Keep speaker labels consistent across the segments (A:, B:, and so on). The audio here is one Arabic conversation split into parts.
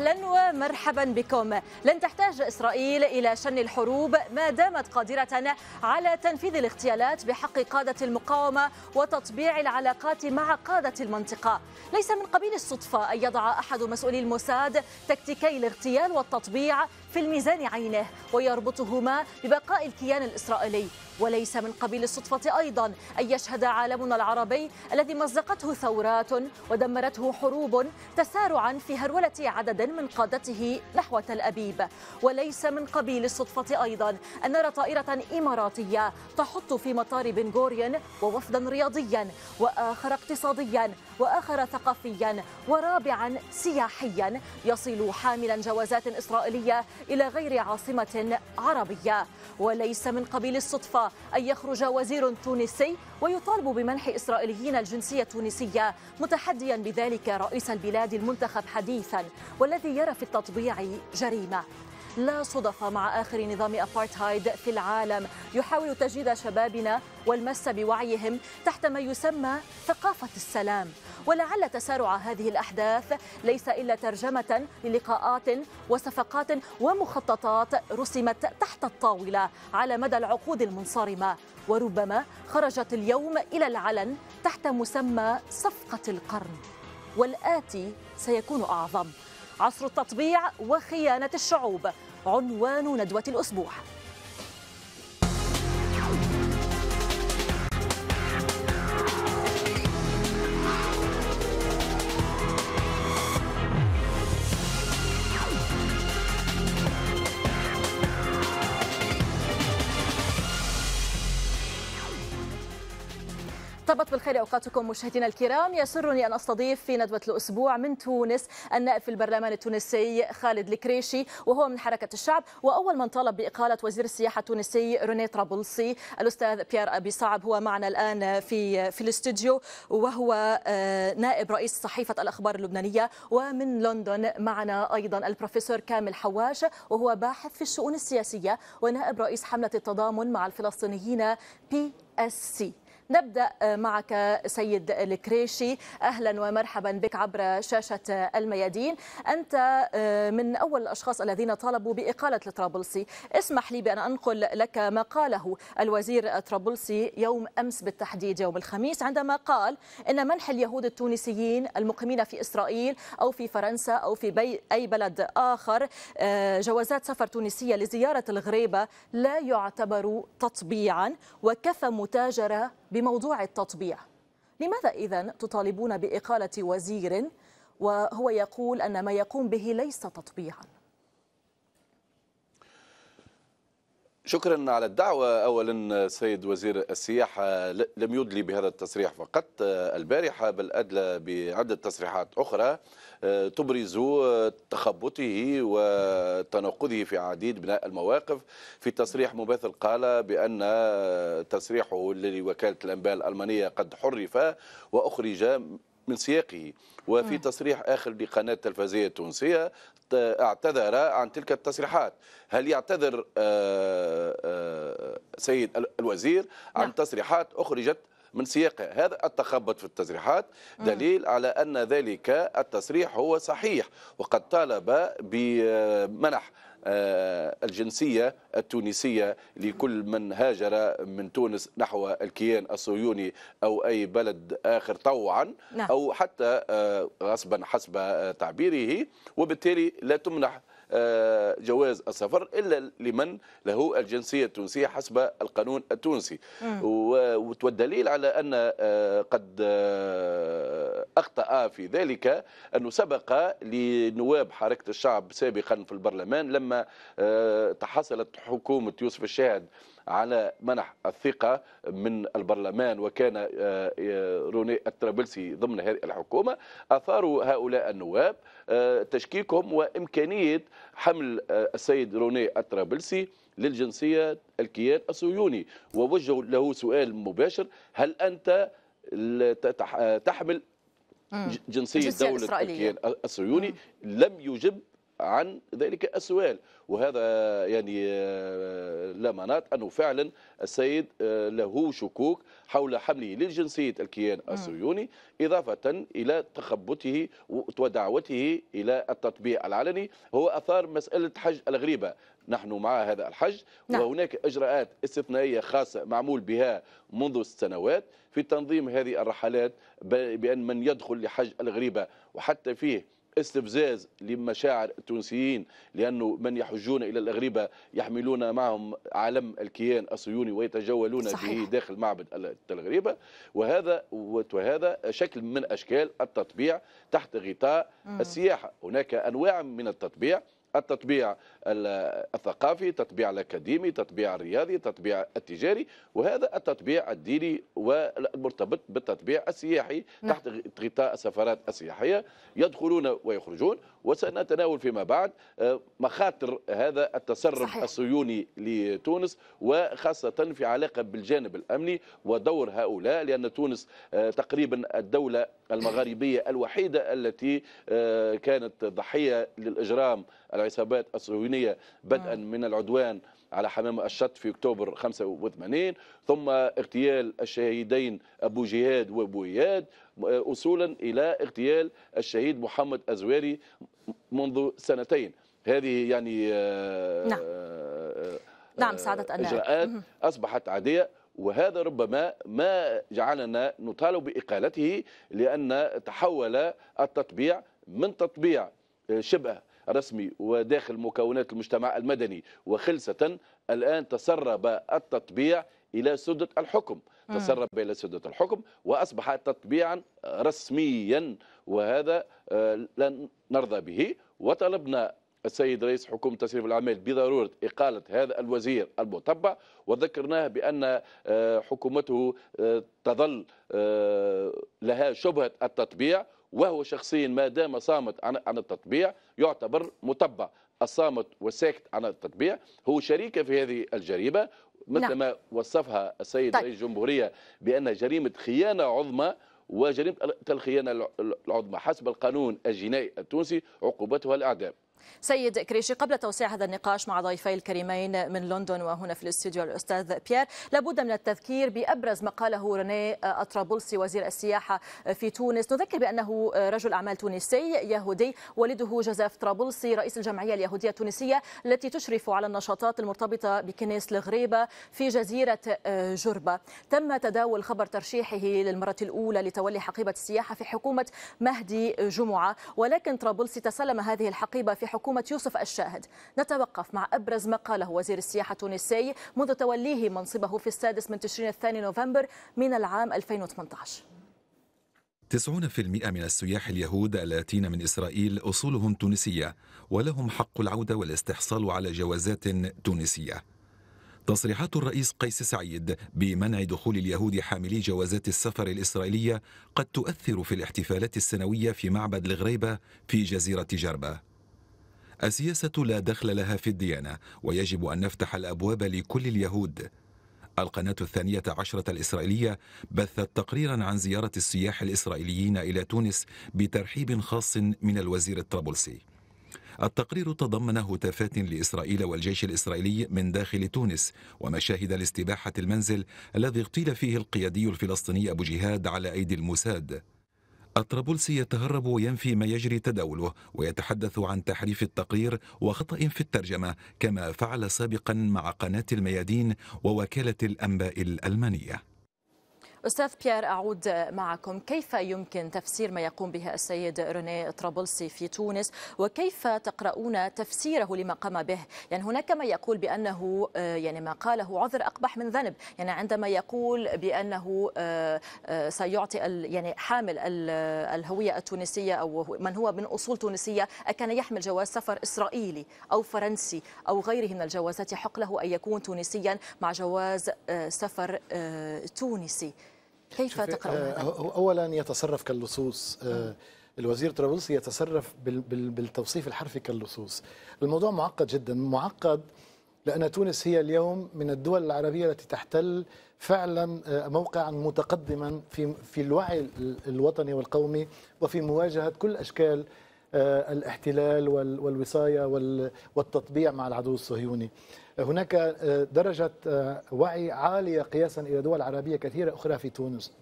A: أهلا ومرحبا بكم لن تحتاج إسرائيل إلى شن الحروب ما دامت قادرة على تنفيذ الاغتيالات بحق قادة المقاومة وتطبيع العلاقات مع قادة المنطقة ليس من قبيل الصدفة أن يضع أحد مسؤولي الموساد تكتيكي الاغتيال والتطبيع في الميزان عينه ويربطهما ببقاء الكيان الإسرائيلي وليس من قبيل الصدفة أيضا أن يشهد عالمنا العربي الذي مزقته ثورات ودمرته حروب تسارعا في هرولة عدد من قادته نحو تل أبيب وليس من قبيل الصدفة أيضا أن نرى طائرة إماراتية تحط في مطار بن غوريون ووفدا رياضيا وآخر اقتصاديا وآخر ثقافيا ورابعا سياحيا يصل حاملا جوازات إسرائيلية إلى غير عاصمة عربية وليس من قبيل الصدفة أن يخرج وزير تونسي ويطالب بمنح إسرائيليين الجنسية التونسية متحديا بذلك رئيس البلاد المنتخب حديثا والذي يرى في التطبيع جريمة لا صدفة مع آخر نظام أبارتهايد في العالم يحاول تجديد شبابنا والمس بوعيهم تحت ما يسمى ثقافة السلام ولعل تسارع هذه الأحداث ليس إلا ترجمة للقاءات وصفقات ومخططات رسمت تحت الطاولة على مدى العقود المنصرمة وربما خرجت اليوم إلى العلن تحت مسمى صفقة القرن والآتي سيكون أعظم عصر التطبيع وخيانة الشعوب عنوان ندوة الأسبوع طبت بالخير اوقاتكم مشاهدينا الكرام يسرني ان استضيف في ندوه الاسبوع من تونس النائب في البرلمان التونسي خالد الكريشي وهو من حركه الشعب واول من طالب باقاله وزير السياحه التونسي روني طرابلسي الاستاذ بيير ابي صعب هو معنا الان في في الاستوديو وهو آه، نائب رئيس صحيفه الاخبار اللبنانيه ومن لندن معنا ايضا البروفيسور كامل حواش وهو باحث في الشؤون السياسيه ونائب رئيس حمله التضامن مع الفلسطينيين بي اس سي نبدأ آه، معك سيد الكريشي أهلا ومرحبا بك عبر شاشة الميادين أنت آه، من أول الأشخاص الذين طالبوا بإقالة الطرابلسي اسمح لي بأن أنقل لك ما قاله الوزير الطرابلسي يوم أمس بالتحديد يوم الخميس عندما قال إن منح اليهود التونسيين المقيمين في إسرائيل أو في فرنسا أو في أي بلد آخر آه، جوازات سفر تونسية لزيارة الغريبة لا يعتبر تطبيعا وكفى متاجرة بموضوع التطبيع لماذا إذا تطالبون بإقالة وزير وهو يقول أن ما يقوم به ليس تطبيعاً؟
B: شكرا على الدعوة أولا سيد وزير السياحة لم يدلي بهذا التصريح فقط آه، البارحة بل أدلى بعدة تصريحات أخرى آه، تبرز تخبطه وتناقضه في عديد من المواقف في تصريح مماثل قال بأن آه، تصريحه لوكالة الأنباء الألمانية قد حرف وأخرج من سياقه وفي تصريح آخر لقناة تلفزية تونسية اعتذر عن تلك التصريحات هل يعتذر آه، آه، سيد الوزير عن نعم. تصريحات أخرجت من سياقها هذا التخبط في التصريحات دليل على أن ذلك التصريح هو صحيح وقد طالب بمنح آه، الجنسية التونسية لكل من هاجر من تونس نحو الكيان الصهيوني أو أي بلد آخر طوعا نعم. أو حتى آه، غصبا حسب تعبيره وبالتالي لا تمنح آه، جواز السفر إلا لمن له الجنسية التونسية حسب القانون التونسي والدليل على أن آه، قد آه، أخطأ في ذلك أنه سبق لنواب حركة الشعب سابقا في البرلمان لما تحصلت حكومة يوسف الشاهد على منح الثقة من البرلمان وكان آه، آه، روني الطرابلسي ضمن هذه الحكومة أثاروا هؤلاء النواب آه، تشكيكهم وإمكانية حمل السيد روني الطرابلسي للجنسية الكيان الصهيوني ووجهوا له سؤال مباشر هل أنت تحمل جنسية دولة الكيان الصهيوني لم يجب عن ذلك السؤال وهذا يعني آه، لا مناط أنه فعلا السيد آه، له شكوك حول حمله للجنسية الكيان الصهيوني إضافة إلى تخبطه ودعوته إلى التطبيع العلني هو أثار مسألة حج الغريبة نحن مع هذا الحج نعم. وهناك إجراءات استثنائية خاصة معمول بها منذ سنوات في تنظيم هذه الرحلات بأن من يدخل لحج الغريبة وحتى فيه استفزاز لمشاعر التونسيين لأنه من يحجون إلى الأغربة يحملون معهم علم الكيان الصهيوني ويتجولون صحيح. به داخل معبد الغريبة وهذا وهذا شكل من أشكال التطبيع تحت غطاء السياحة هناك أنواع من التطبيع التطبيع الثقافي تطبيع الأكاديمي تطبيع الرياضي تطبيع التجاري وهذا التطبيع الديني والمرتبط بالتطبيع السياحي نعم. تحت غطاء السفارات السياحية يدخلون ويخرجون وسنتناول فيما بعد آه، مخاطر هذا التسرب صحيح. الصهيوني لتونس وخاصة في علاقة بالجانب الأمني ودور هؤلاء لأن تونس آه، تقريبا الدولة المغاربية الوحيدة التي آه، كانت ضحية للإجرام العصابات الصهيونية بدءا نعم. من العدوان على حمام الشط في أكتوبر 85 ثم اغتيال الشهيدين أبو جهاد وأبو إياد وصولا إلى اغتيال الشهيد محمد أزواري منذ سنتين هذه يعني آه، نعم آه،
A: نعم سعادة إجراءات
B: أصبحت عادية وهذا ربما ما جعلنا نطالب بإقالته لأن تحول التطبيع من تطبيع شبه رسمي وداخل مكونات المجتمع المدني وخلصة الآن تسرب التطبيع إلى سدة الحكم تسرب إلى سدة الحكم وأصبح تطبيعا رسميا وهذا آه، لن نرضى به وطلبنا السيد رئيس حكومة تسريب الأعمال بضرورة إقالة هذا الوزير المطبع وذكرناه بأن آه، حكومته آه، تظل لها شبهة التطبيع وهو شخصيا ما دام صامت عن عن التطبيع يعتبر مطبع الصامت والساكت عن التطبيع هو شريك في هذه الجريمه مثل نعم. ما وصفها السيد طيب. رئيس الجمهوريه بان جريمه خيانه عظمى وجريمه الخيانه العظمى حسب القانون الجنائي التونسي عقوبتها الاعدام
A: سيد كريشي قبل توسيع هذا النقاش مع ضيفي الكريمين من لندن وهنا في الاستوديو الأستاذ بيير لابد من التذكير بأبرز ما قاله ريني أطرابلسي وزير السياحة في تونس نذكر بأنه رجل أعمال تونسي يهودي والده جزاف طرابلسي رئيس الجمعية اليهودية التونسية التي تشرف على النشاطات المرتبطة بكنيس الغريبة في جزيرة جربة تم تداول خبر ترشيحه للمرة الأولى لتولي حقيبة السياحة في حكومة مهدي جمعة ولكن طرابلسي تسلم هذه الحقيبة في حكومة يوسف الشاهد نتوقف مع أبرز ما قاله وزير السياحة التونسي منذ توليه منصبه في السادس من تشرين الثاني نوفمبر من العام 2018
C: 90% من السياح اليهود الآتين من إسرائيل أصولهم تونسية ولهم حق العودة والاستحصال على جوازات تونسية تصريحات الرئيس قيس سعيد بمنع دخول اليهود حاملي جوازات السفر الإسرائيلية قد تؤثر في الاحتفالات السنوية في معبد الغريبة في جزيرة جربة السياسة لا دخل لها في الديانة ويجب أن نفتح الأبواب لكل اليهود القناة الثانية عشرة الإسرائيلية بثت تقريرا عن زيارة السياح الإسرائيليين إلى تونس بترحيب خاص من الوزير الطرابلسي التقرير تضمن هتافات لإسرائيل والجيش الإسرائيلي من داخل تونس ومشاهد لاستباحة المنزل الذي اغتيل فيه القيادي الفلسطيني أبو جهاد على أيدي الموساد الطرابلسي يتهرب وينفي ما يجري تداوله ويتحدث عن تحريف التقرير وخطأ في الترجمة كما فعل سابقا مع قناة الميادين ووكالة الأنباء الألمانية
A: أستاذ بيير أعود معكم كيف يمكن تفسير ما يقوم به السيد روني طرابلسي في تونس وكيف تقرؤون تفسيره لما قام به يعني هناك ما يقول بأنه آه، يعني ما قاله عذر أقبح من ذنب يعني عندما يقول بأنه آه، آه، سيعطي يعني حامل الهوية التونسية أو من هو من أصول تونسية أكان يحمل جواز سفر إسرائيلي أو فرنسي أو غيره من الجوازات حق له أن يكون تونسيا مع جواز سفر تونسي كيف تقرأ آه،
D: هذا؟ أولا يتصرف كاللصوص آه، الوزير طرابلسي يتصرف بالتوصيف الحرفي كاللصوص الموضوع معقد جدا معقد لأن تونس هي اليوم من الدول العربية التي تحتل فعلا آه، موقعا متقدما في في الوعي الوطني والقومي وفي مواجهة كل أشكال آه، الاحتلال والوصاية والتطبيع مع العدو الصهيوني هناك آه، درجة آه، وعي عالية قياسا إلى دول عربية كثيرة أخرى في تونس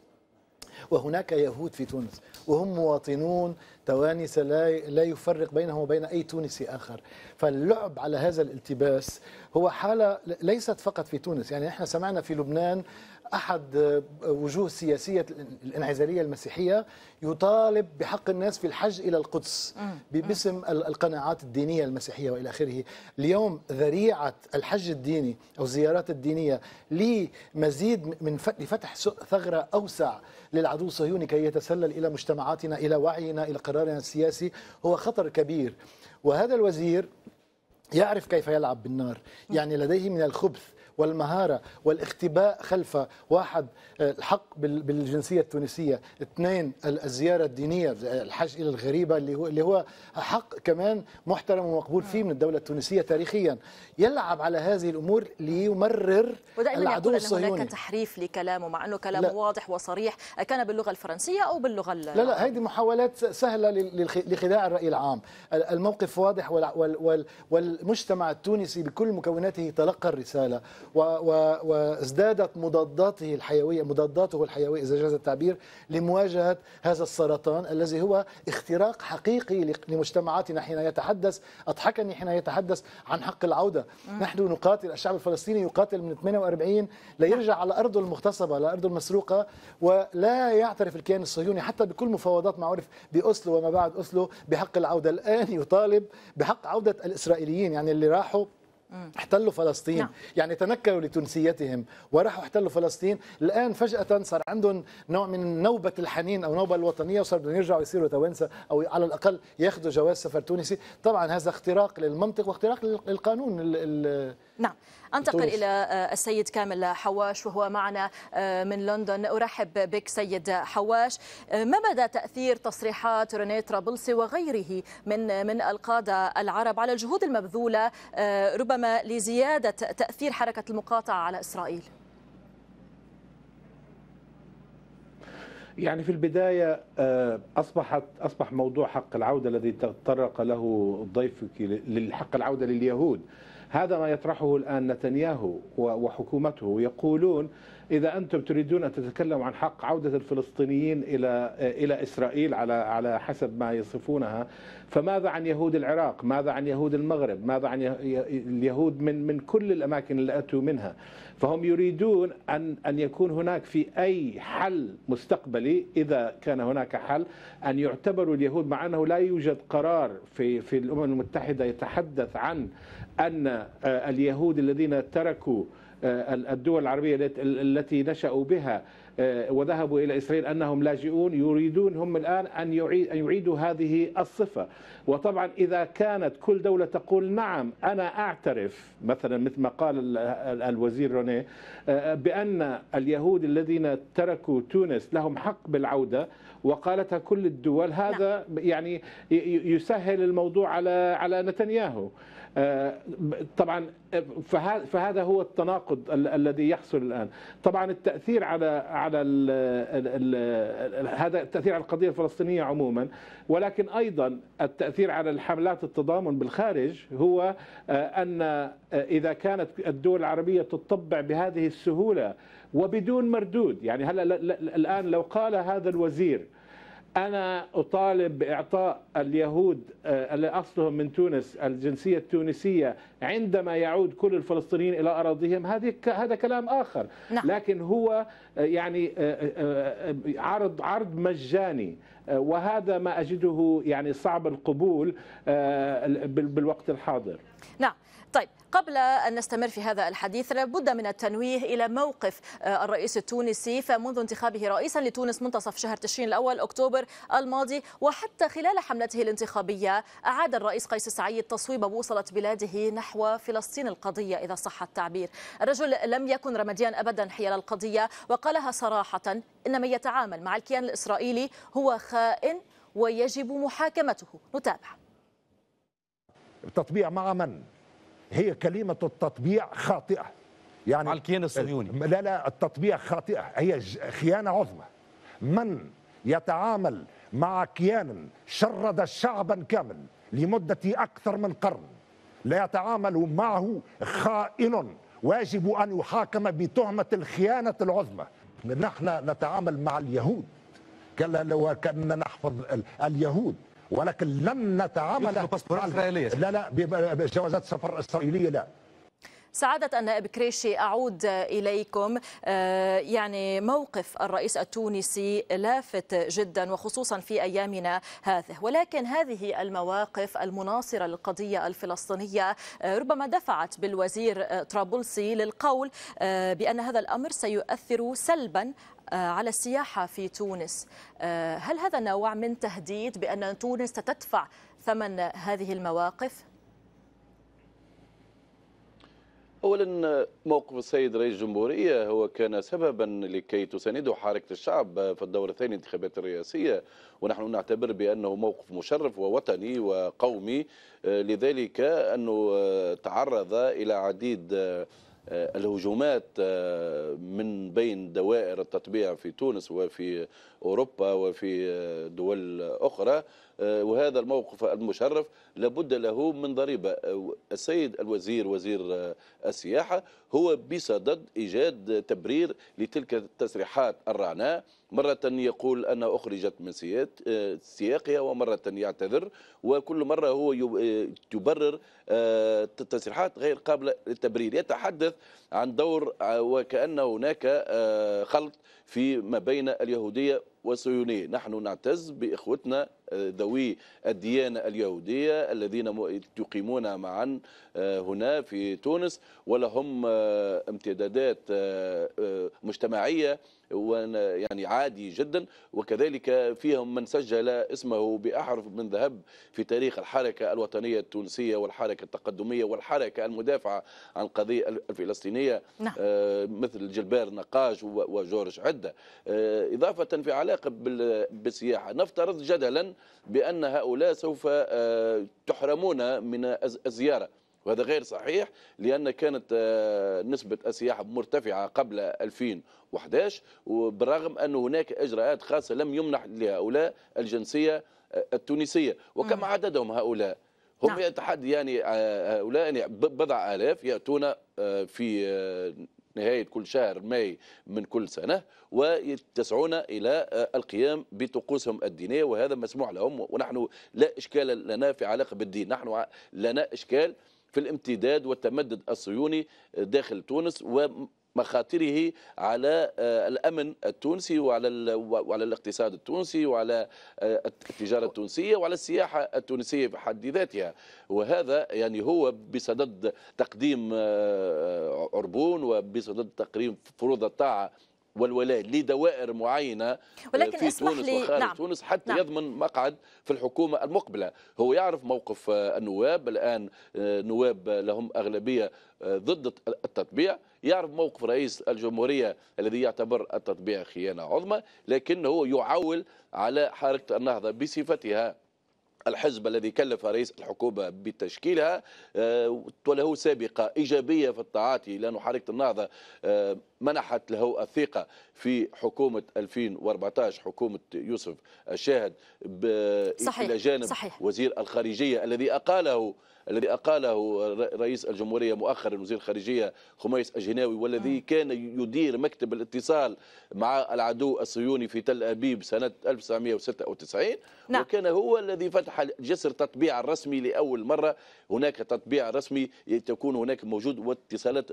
D: وهناك يهود في تونس وهم مواطنون توانسة لا لا يفرق بينهم وبين أي تونسي آخر فاللعب على هذا الالتباس هو حالة ليست فقط في تونس يعني احنا سمعنا في لبنان أحد وجوه سياسية الانعزالية المسيحية يطالب بحق الناس في الحج إلى القدس باسم القناعات الدينية المسيحية وإلى آخره اليوم ذريعة الحج الديني أو الزيارات الدينية لمزيد من لفتح ثغرة أوسع للعدو الصهيوني كي يتسلل إلى مجتمعاتنا إلى وعينا إلى قرارنا السياسي هو خطر كبير وهذا الوزير يعرف كيف يلعب بالنار يعني لديه من الخبث والمهارة والاختباء خلف واحد آه، الحق بالجنسية التونسية اثنين الزيارة الدينية الحج إلى الغريبة اللي هو, اللي هو حق كمان محترم ومقبول فيه من الدولة التونسية تاريخيا يلعب على هذه الأمور ليمرر العدو الصهيوني هناك
A: تحريف لكلامه مع أنه كلام واضح وصريح كان باللغة الفرنسية أو باللغة لا لا هذه
D: محاولات سهلة لخداع الرأي العام الموقف واضح والمجتمع التونسي بكل مكوناته تلقى الرسالة وازدادت مضاداته الحيوية مضاداته الحيوية إذا جاز التعبير لمواجهة هذا السرطان الذي هو اختراق حقيقي لمجتمعاتنا حين يتحدث أضحكني حين يتحدث عن حق العودة نحن نقاتل الشعب الفلسطيني يقاتل من 48 ليرجع نعم. على أرضه المغتصبة على أرضه المسروقة ولا يعترف الكيان الصهيوني حتى بكل مفاوضات ما عرف بأسلو وما بعد أسلو بحق العودة الآن يطالب بحق عودة الإسرائيليين يعني اللي راحوا احتلوا فلسطين نعم. يعني تنكروا لتونسيتهم وراحوا احتلوا فلسطين الآن فجأة صار عندهم نوع من نوبة الحنين أو نوبة الوطنية وصار بدهم يرجعوا يصيروا توانسة أو على الأقل ياخذوا جواز سفر تونسي طبعا هذا اختراق للمنطق واختراق للقانون ال
A: نعم انتقل طيب. الى آه، السيد كامل حواش وهو معنا آه، من لندن ارحب بك سيد حواش آه، ما مدى تاثير تصريحات رينيت رابلسي وغيره من من القاده العرب على الجهود المبذوله ربما لزياده تاثير حركه المقاطعه على اسرائيل
E: يعني في البداية أصبحت أصبح موضوع حق العودة الذي تطرق له ضيفك للحق العودة لليهود هذا ما يطرحه الآن نتنياهو وحكومته يقولون إذا أنتم تريدون أن تتكلموا عن حق عودة الفلسطينيين إلى إلى إسرائيل على على حسب ما يصفونها فماذا عن يهود العراق ماذا عن يهود المغرب ماذا عن اليهود من من كل الأماكن اللي أتوا منها فهم يريدون أن أن يكون هناك في أي حل مستقبلي إذا كان هناك حل أن يعتبروا اليهود مع أنه لا يوجد قرار في في الأمم المتحدة يتحدث عن أن آه، اليهود الذين تركوا آه، الدول العربية التي نشأوا بها آه، وذهبوا إلى إسرائيل أنهم لاجئون يريدون هم الآن أن يعيدوا هذه الصفة وطبعا إذا كانت كل دولة تقول نعم أنا أعترف مثلا مثل ما قال الوزير روني آه، بأن اليهود الذين تركوا تونس لهم حق بالعودة وقالتها كل الدول نعم. هذا يعني يسهل الموضوع على على نتنياهو طبعا فهذا هو التناقض الذي يحصل الان طبعا التاثير على على ال هذا التاثير على القضيه الفلسطينيه عموما ولكن ايضا التاثير على الحملات التضامن بالخارج هو آه، ان آه، اذا كانت الدول العربيه تطبع بهذه السهوله وبدون مردود يعني هلا الان لو قال هذا الوزير أنا أطالب بإعطاء اليهود آه، اللي أصلهم من تونس الجنسية التونسية عندما يعود كل الفلسطينيين إلى أراضيهم هذه هذا كلام آخر نعم. لكن هو آه، يعني آه، عرض عرض مجاني وهذا ما أجده يعني صعب القبول بالوقت الحاضر
A: نعم طيب قبل أن نستمر في هذا الحديث لابد من التنويه إلى موقف آه، الرئيس التونسي فمنذ انتخابه رئيسا لتونس منتصف شهر تشرين الأول أكتوبر الماضي وحتى خلال حملته الانتخابية أعاد الرئيس قيس سعيد تصويب بوصلة بلاده نحو فلسطين القضية إذا صح التعبير الرجل لم يكن رماديا أبدا حيال القضية وقالها صراحة إن من يتعامل مع الكيان الإسرائيلي هو خائن ويجب محاكمته نتابع
C: التطبيع مع من هي كلمة التطبيع خاطئة يعني مع الكيان الصهيوني لا لا التطبيع
E: خاطئة هي خيانة عظمى من يتعامل مع كيان شرد شعبا كامل لمدة أكثر من قرن لا يتعامل معه خائن واجب أن يحاكم بتهمة الخيانة العظمى نحن نتعامل مع اليهود كلا لو كنا نحفظ اليهود ولكن لن نتعامل اسرائيليه لا لا بجوازات سفر
D: اسرائيليه لا
A: سعادة النائب كريشي أعود إليكم آه، يعني موقف الرئيس التونسي لافت جدا وخصوصا في أيامنا هذه ولكن هذه المواقف المناصرة للقضية الفلسطينية آه، ربما دفعت بالوزير آه، طرابلسي للقول بأن هذا الأمر سيؤثر سلبا آه، على السياحة في تونس آه، هل هذا نوع من تهديد بأن تونس ستدفع ثمن هذه المواقف؟
B: اولا موقف السيد رئيس الجمهوريه هو كان سببا لكي تسانده حركه الشعب في الدورة الثانية الانتخابات الرئاسيه ونحن نعتبر بانه موقف مشرف ووطني وقومي آه، لذلك انه تعرض الى عديد آه، الهجومات آه، من بين دوائر التطبيع في تونس وفي أوروبا وفي آه، دول أخرى آه، وهذا الموقف المشرف لابد له من ضريبة آه، السيد الوزير وزير آه، السياحة هو بصدد إيجاد تبرير لتلك التصريحات الرعناء مرة يقول أنها أخرجت من سياقها ومرة يعتذر وكل مرة هو يبرر تصريحات غير قابلة للتبرير يتحدث عن دور وكأن هناك خلط في ما بين اليهودية والصهيونية نحن نعتز بإخوتنا ذوي الديانة اليهودية الذين يقيمون معا آه، هنا في تونس ولهم آه، امتدادات آه، مجتمعية يعني عادي جدا وكذلك فيهم من سجل اسمه بأحرف من ذهب في تاريخ الحركة الوطنية التونسية والحركة التقدمية والحركة المدافعة عن القضية الفلسطينية نعم. مثل جلبير نقاش وجورج عدة إضافة في علاقة بالسياحة نفترض جدلا بأن هؤلاء سوف آه، تحرمون من الزيارة وهذا غير صحيح لأن كانت آه، نسبة السياحة مرتفعة قبل 2011 وبالرغم أن هناك إجراءات خاصة لم يمنح لهؤلاء الجنسية آه، التونسية وكم عددهم هؤلاء هم نعم. يتحدى يعني هؤلاء يعني بضع آلاف يأتون في نهاية كل شهر ماي من كل سنة ويتسعون إلى آه، القيام بطقوسهم الدينية وهذا مسموح لهم ونحن لا إشكال لنا في علاقة بالدين نحن لنا إشكال في الامتداد والتمدد الصهيوني آه، داخل تونس مخاطره على آه، الامن التونسي وعلى وعلى الاقتصاد التونسي وعلى آه، التجاره التونسيه وعلى السياحه التونسيه بحد ذاتها وهذا يعني هو بصدد تقديم آه، عربون وبصدد تقديم فروض الطاعه والولاء لدوائر معينه آه، ولكن في تونس لي... وخارج نعم. تونس حتى نعم. يضمن مقعد في الحكومه المقبله هو يعرف موقف آه، النواب الان آه، نواب لهم اغلبيه ضد التطبيع يعرف موقف رئيس الجمهورية الذي يعتبر التطبيع خيانة عظمى لكن هو يعول على حركة النهضة بصفتها الحزب الذي كلف رئيس الحكومة بتشكيلها آه، وله سابقة إيجابية في التعاطي لأن حركة النهضة آه، منحت له الثقة في حكومة 2014 حكومة يوسف الشاهد إلى جانب صحيح. وزير الخارجية الذي أقاله الذي أقاله رئيس الجمهورية مؤخرا وزير الخارجية خميس أجهناوي والذي نعم. كان يدير مكتب الاتصال مع العدو الصهيوني في تل أبيب سنة 1996 نعم. وكان هو الذي فتح جسر تطبيع الرسمي لأول مرة هناك تطبيع رسمي تكون هناك موجود واتصالات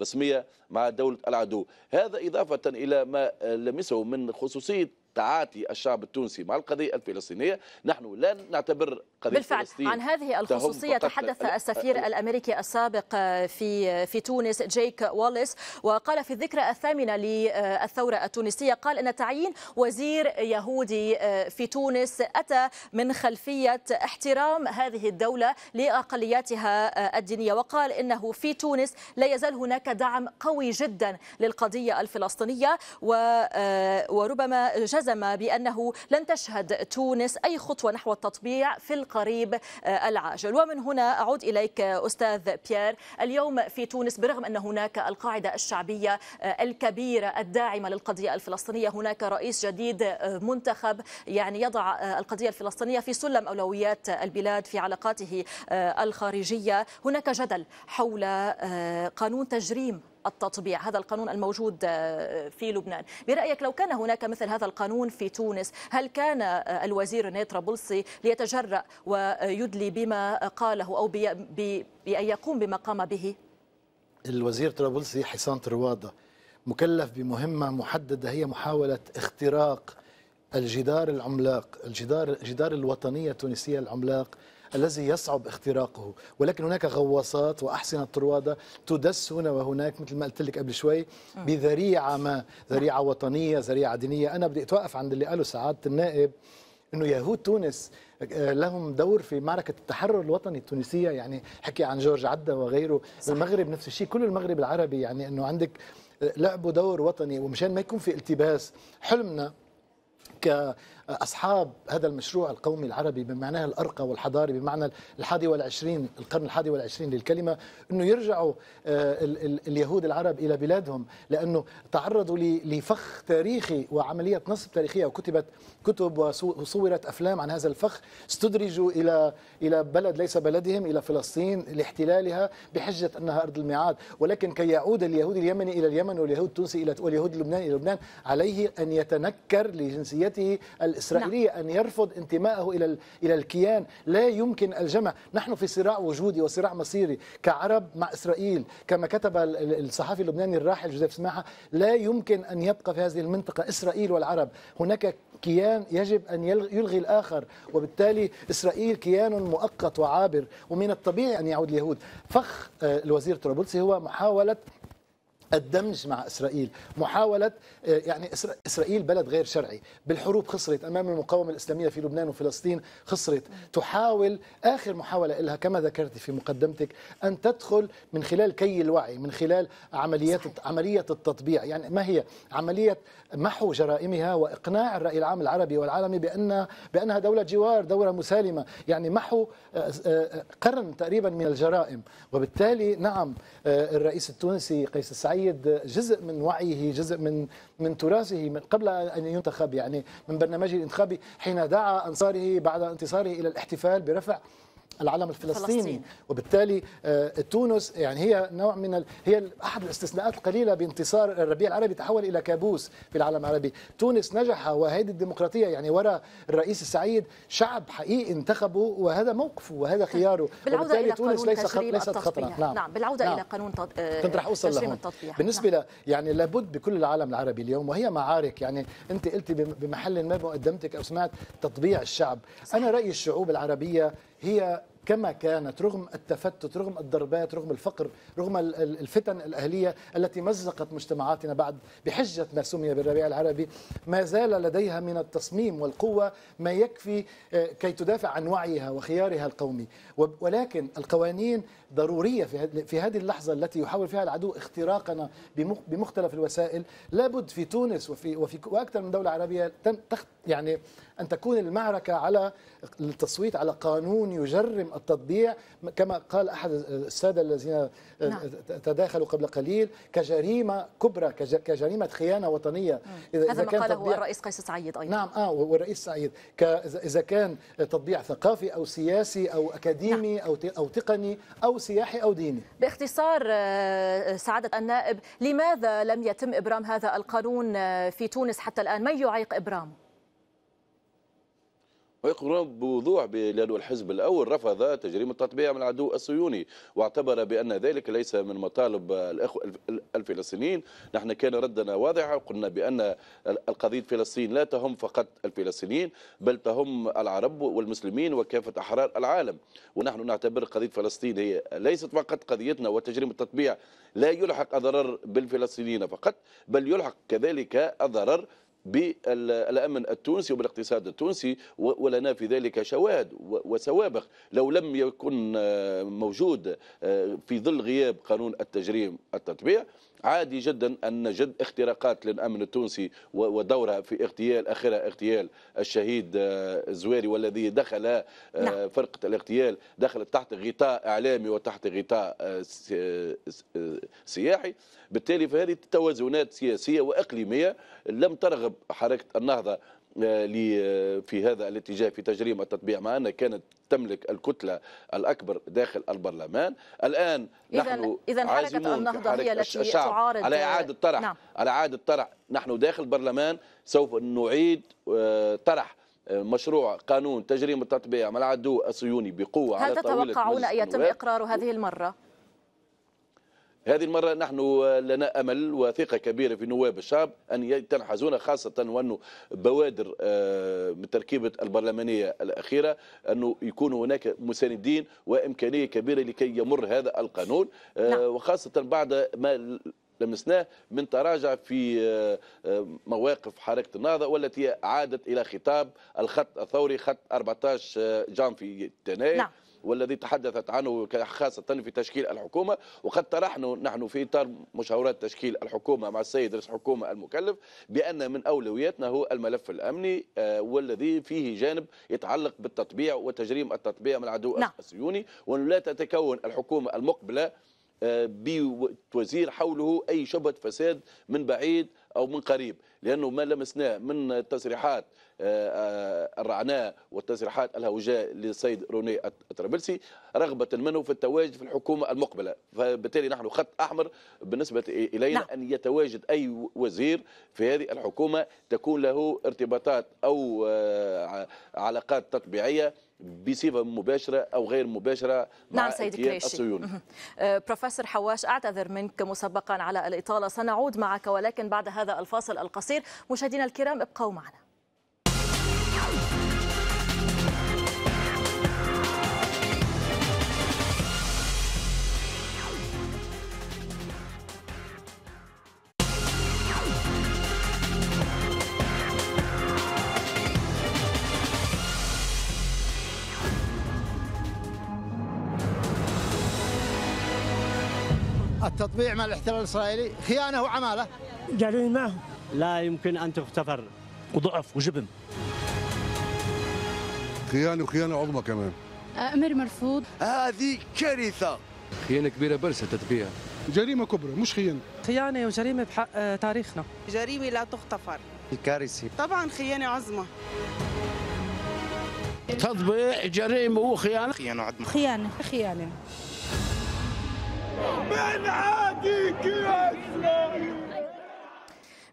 B: رسمية مع دولة العدو هذا إضافة إلى ما لمسه من خصوصية تعاطي الشعب التونسي مع القضية الفلسطينية نحن لا نعتبر قضية بالفعل فلسطين عن هذه الخصوصية تحدث السفير
A: الأمريكي السابق في في تونس جيك واليس وقال في الذكرى الثامنة للثورة التونسية قال أن تعيين وزير يهودي آه، في تونس أتى من خلفية احترام هذه الدولة لأقلياتها آه، الدينية وقال إنه في تونس لا يزال هناك دعم قوي جدا للقضية الفلسطينية آه، وربما جزء جزم بأنه لن تشهد تونس أي خطوة نحو التطبيع في القريب آه، العاجل ومن هنا أعود إليك أستاذ بيير اليوم في تونس برغم أن هناك القاعدة الشعبية آه، الكبيرة الداعمة للقضية الفلسطينية هناك رئيس جديد آه، منتخب يعني يضع القضية الفلسطينية في سلم أولويات البلاد في علاقاته الخارجية هناك جدل حول قانون تجريم التطبيع هذا القانون الموجود آه، في لبنان برأيك لو كان هناك مثل هذا القانون في تونس هل كان آه، الوزير نيترا بولسي ليتجرأ ويدلي بما قاله أو بأن يقوم بما قام به
D: الوزير طرابلسي حسان طروادة مكلف بمهمة محددة هي محاولة اختراق الجدار العملاق الجدار جدار الوطنية التونسية العملاق الذي يصعب اختراقه ولكن هناك غواصات وأحصنة طروادة تدس هنا وهناك مثل ما قلت لك قبل شوي بذريعة ما نعم. ذريعة وطنية ذريعة دينية أنا بدي أتوقف عند اللي قاله سعادة النائب انه يهود تونس آه، لهم دور في معركه التحرر الوطني التونسيه يعني حكي عن جورج عدة وغيره صح. المغرب نفس الشيء كل المغرب العربي يعني انه عندك آه، لعبوا دور وطني ومشان ما يكون في التباس حلمنا ك أصحاب هذا المشروع القومي العربي بمعناه الأرقى والحضاري بمعنى الحادي والعشرين القرن الحادي والعشرين للكلمة أنه يرجعوا آه، اليهود العرب إلى بلادهم لأنه تعرضوا لفخ تاريخي وعملية نصب تاريخية وكتبت كتب وصورت أفلام عن هذا الفخ استدرجوا إلى إلى بلد ليس بلدهم إلى فلسطين لاحتلالها بحجة أنها أرض الميعاد ولكن كي يعود اليهود اليمني إلى اليمن واليهود التونسي إلى واليهود اللبناني إلى لبنان عليه أن يتنكر لجنسيته نعم. الإسرائيلية نعم. أن يرفض انتمائه إلى إلى الكيان لا يمكن الجمع نحن في صراع وجودي وصراع مصيري كعرب مع إسرائيل كما كتب الصحفي اللبناني الراحل جوزيف سماحة لا يمكن أن يبقى في هذه المنطقة إسرائيل والعرب هناك كيان يجب أن يلغي الآخر وبالتالي إسرائيل كيان مؤقت وعابر ومن الطبيعي أن يعود اليهود فخ آه، الوزير طرابلسي هو محاولة الدمج مع اسرائيل، محاوله آه، يعني اسرائيل بلد غير شرعي، بالحروب خسرت امام المقاومه الاسلاميه في لبنان وفلسطين، خسرت، تحاول اخر محاوله لها كما ذكرت في مقدمتك ان تدخل من خلال كي الوعي، من خلال عمليات صحيح. عمليه التطبيع، يعني ما هي؟ عمليه محو جرائمها واقناع الراي العام العربي والعالمي بان بانها دوله جوار، دوله مسالمه، يعني محو آه، آه، قرن تقريبا من الجرائم، وبالتالي نعم الرئيس التونسي قيس السعيد السيد جزء من وعيه جزء من من تراثه من قبل ان ينتخب يعني من برنامجه الانتخابي حين دعا انصاره بعد انتصاره الى الاحتفال برفع العلم الفلسطيني فلسطين. وبالتالي آه، تونس يعني هي نوع من ال... هي احد الاستثناءات القليله بانتصار الربيع العربي تحول الى كابوس في العالم العربي تونس نجح وهيدي الديمقراطيه يعني وراء الرئيس السعيد شعب حقيقي انتخبه وهذا موقفه وهذا طيب. خياره بالعودة وبالتالي إلى تونس ليس خط... ليست خطرا نعم. نعم بالعوده نعم. الى
A: قانون تط... آه، كنت رح اوصل لهم التطبيع. نعم. بالنسبه
D: نعم. ل... يعني لابد بكل العالم العربي اليوم وهي معارك يعني انت قلتي بمحل ما قدمتك او سمعت تطبيع الشعب صحيح. انا رايي الشعوب العربيه هي كما كانت رغم التفتت رغم الضربات رغم الفقر رغم الفتن الأهلية التي مزقت مجتمعاتنا بعد بحجة ما سمي بالربيع العربي ما زال لديها من التصميم والقوة ما يكفي آه، كي تدافع عن وعيها وخيارها القومي ولكن القوانين ضرورية في هذه اللحظة التي يحاول فيها العدو اختراقنا بمختلف الوسائل لابد في تونس وفي, وفي وأكثر من دولة عربية يعني أن تكون المعركة على التصويت على قانون يجرم التطبيع كما قال أحد السادة الذين نعم. تداخلوا قبل قليل كجريمة كبرى كجريمة خيانة وطنية إذا هذا كان ما قاله الرئيس قيس سعيد أيضا نعم آه والرئيس سعيد إذا كان تطبيع ثقافي أو سياسي أو أكاديمي نعم. أو أو تقني أو سياحي أو ديني
A: باختصار آه، سعادة النائب لماذا لم يتم إبرام هذا القانون آه، في تونس حتى الآن من يعيق إبرامه؟
B: ويقولون بوضوح بأن الحزب الأول رفض تجريم التطبيع من العدو الصهيوني واعتبر بأن ذلك ليس من مطالب الأخوة الفلسطينيين نحن كان ردنا واضحا وقلنا بأن القضية فلسطين لا تهم فقط الفلسطينيين بل تهم العرب والمسلمين وكافة أحرار العالم ونحن نعتبر قضية فلسطين هي ليست فقط قضيتنا وتجريم التطبيع لا يلحق الضرر بالفلسطينيين فقط بل يلحق كذلك الضرر بالأمن التونسي وبالاقتصاد التونسي ولنا في ذلك شواهد وسوابق لو لم يكن موجود آه، في ظل غياب قانون التجريم التطبيع عادي جدا أن نجد اختراقات للأمن التونسي ودورها في اغتيال آخرها اغتيال الشهيد الزويري آه، والذي دخل آه، نعم. فرقة الاغتيال دخلت تحت غطاء إعلامي وتحت غطاء آه، سياحي بالتالي فهذه توازنات سياسية وإقليمية لم ترغب حركة النهضة آه، في هذا الاتجاه في تجريم التطبيع مع أنها كانت تملك الكتلة الأكبر داخل البرلمان الآن نحن إذا حركة النهضة هي التي تعارض على إعادة طرح نعم. على إعادة طرح نحن داخل البرلمان سوف نعيد آه، طرح آه، مشروع قانون تجريم التطبيع مع العدو الصهيوني بقوة هل على تتوقعون أن يتم
A: إقرار هذه المرة؟
B: هذه المرة نحن لنا أمل وثقة كبيرة في نواب الشعب أن يتنحزون خاصة وأنه بوادر آه، من تركيبة البرلمانية الأخيرة أنه يكون هناك مساندين وإمكانية كبيرة لكي يمر هذا القانون آه، نعم. وخاصة بعد ما لمسناه من تراجع في آه، مواقف حركة النهضة والتي عادت إلى خطاب الخط الثوري خط 14 جانفي نعم. والذي تحدثت عنه خاصة في تشكيل الحكومة وقد طرحنا نحن في إطار مشاورات تشكيل الحكومة مع السيد رئيس الحكومة المكلف بأن من أولوياتنا هو الملف الأمني آه، والذي فيه جانب يتعلق بالتطبيع وتجريم التطبيع من العدو نعم. الصهيوني وأن لا تتكون الحكومة المقبلة آه، بوزير حوله أي شبهة فساد من بعيد أو من قريب لأنه ما لمسناه من تصريحات الرعناء آه، آه، والتسريحات الهوجاء للسيد روني الطرابلسي رغبة منه في التواجد في الحكومة المقبلة فبالتالي نحن خط أحمر بالنسبة إلينا نعم. أن يتواجد أي وزير في هذه الحكومة تكون له ارتباطات أو آه، علاقات تطبيعية بصفه مباشره او غير مباشره مع نعم سيد كريشي
A: بروفيسور حواش اعتذر منك مسبقا على الاطاله سنعود معك ولكن بعد هذا الفاصل القصير مشاهدينا الكرام ابقوا معنا
D: تطبيع مع الاحتلال الاسرائيلي خيانه وعماله جريمه
E: لا يمكن
D: ان تغتفر وضعف وجبن
B: خيانه وخيانه عظمى كمان
D: آه، امر مرفوض
B: هذه كارثه خيانه كبيره برسة تطبيع جريمه كبرى مش خيانه
D: خيانه وجريمه بحق آه، تاريخنا
B: جريمه لا تغتفر الكارثه طبعا خيانه عظمى
E: تطبيع جريمه وخيانه خيانه عظمى
A: خيانه خيانه من عاديك يا اسرائيل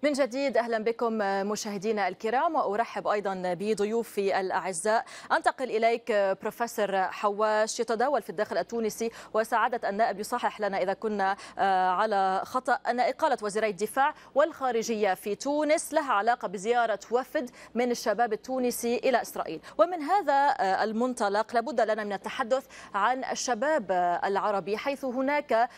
A: من جديد أهلا بكم آه، مشاهدينا الكرام وأرحب أيضا بضيوفي الأعزاء أنتقل إليك آه، بروفيسور حواش يتداول في الداخل التونسي وسعادة النائب يصحح لنا إذا كنا آه، على خطأ أن إقالة وزيري الدفاع والخارجية في تونس لها علاقة بزيارة وفد من الشباب التونسي إلى إسرائيل ومن هذا المنطلق لابد لنا من التحدث عن الشباب العربي حيث هناك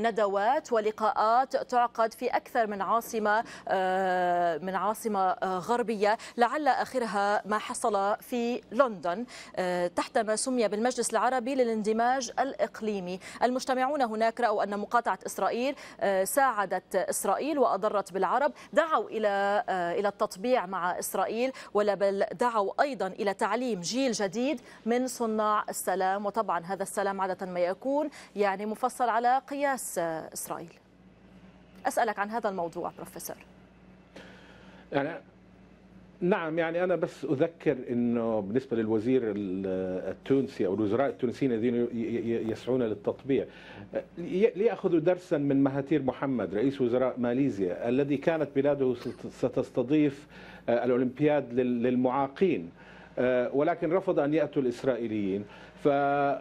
A: ندوات ولقاءات تعقد في أكثر من عاصمة آه، من عاصمة آه، غربية لعل آخرها ما حصل في لندن آه، تحت ما سمي بالمجلس العربي للاندماج الإقليمي المجتمعون هناك رأوا أن مقاطعة إسرائيل ساعدت إسرائيل وأضرت بالعرب دعوا إلى إلى التطبيع مع إسرائيل ولا بل دعوا أيضا إلى تعليم جيل جديد من صناع السلام وطبعا هذا السلام عادة ما يكون يعني مفصل على قياس إسرائيل أسألك عن هذا الموضوع بروفيسور
E: يعني نعم يعني انا بس اذكر انه بالنسبه للوزير التونسي او الوزراء التونسيين الذين يسعون للتطبيع ليأخذوا درسا من مهاتير محمد رئيس وزراء ماليزيا الذي كانت بلاده ستستضيف آه، الاولمبياد للمعاقين آه، ولكن رفض ان ياتوا الاسرائيليين فهدد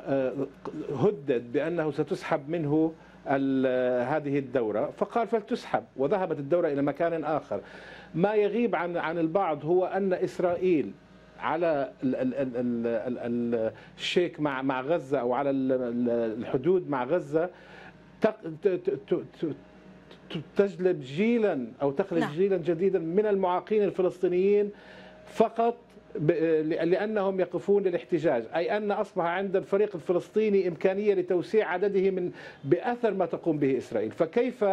E: آه، بانه ستسحب منه هذه الدوره فقال فلتسحب وذهبت الدوره الى مكان اخر ما يغيب عن عن البعض هو ان اسرائيل على الشيك مع مع غزه او على الحدود مع غزه تجلب جيلا او تخرج نعم. جيلا جديدا من المعاقين الفلسطينيين فقط لانهم يقفون للاحتجاج، اي ان اصبح عند الفريق الفلسطيني امكانيه لتوسيع عدده من باثر ما تقوم به اسرائيل، فكيف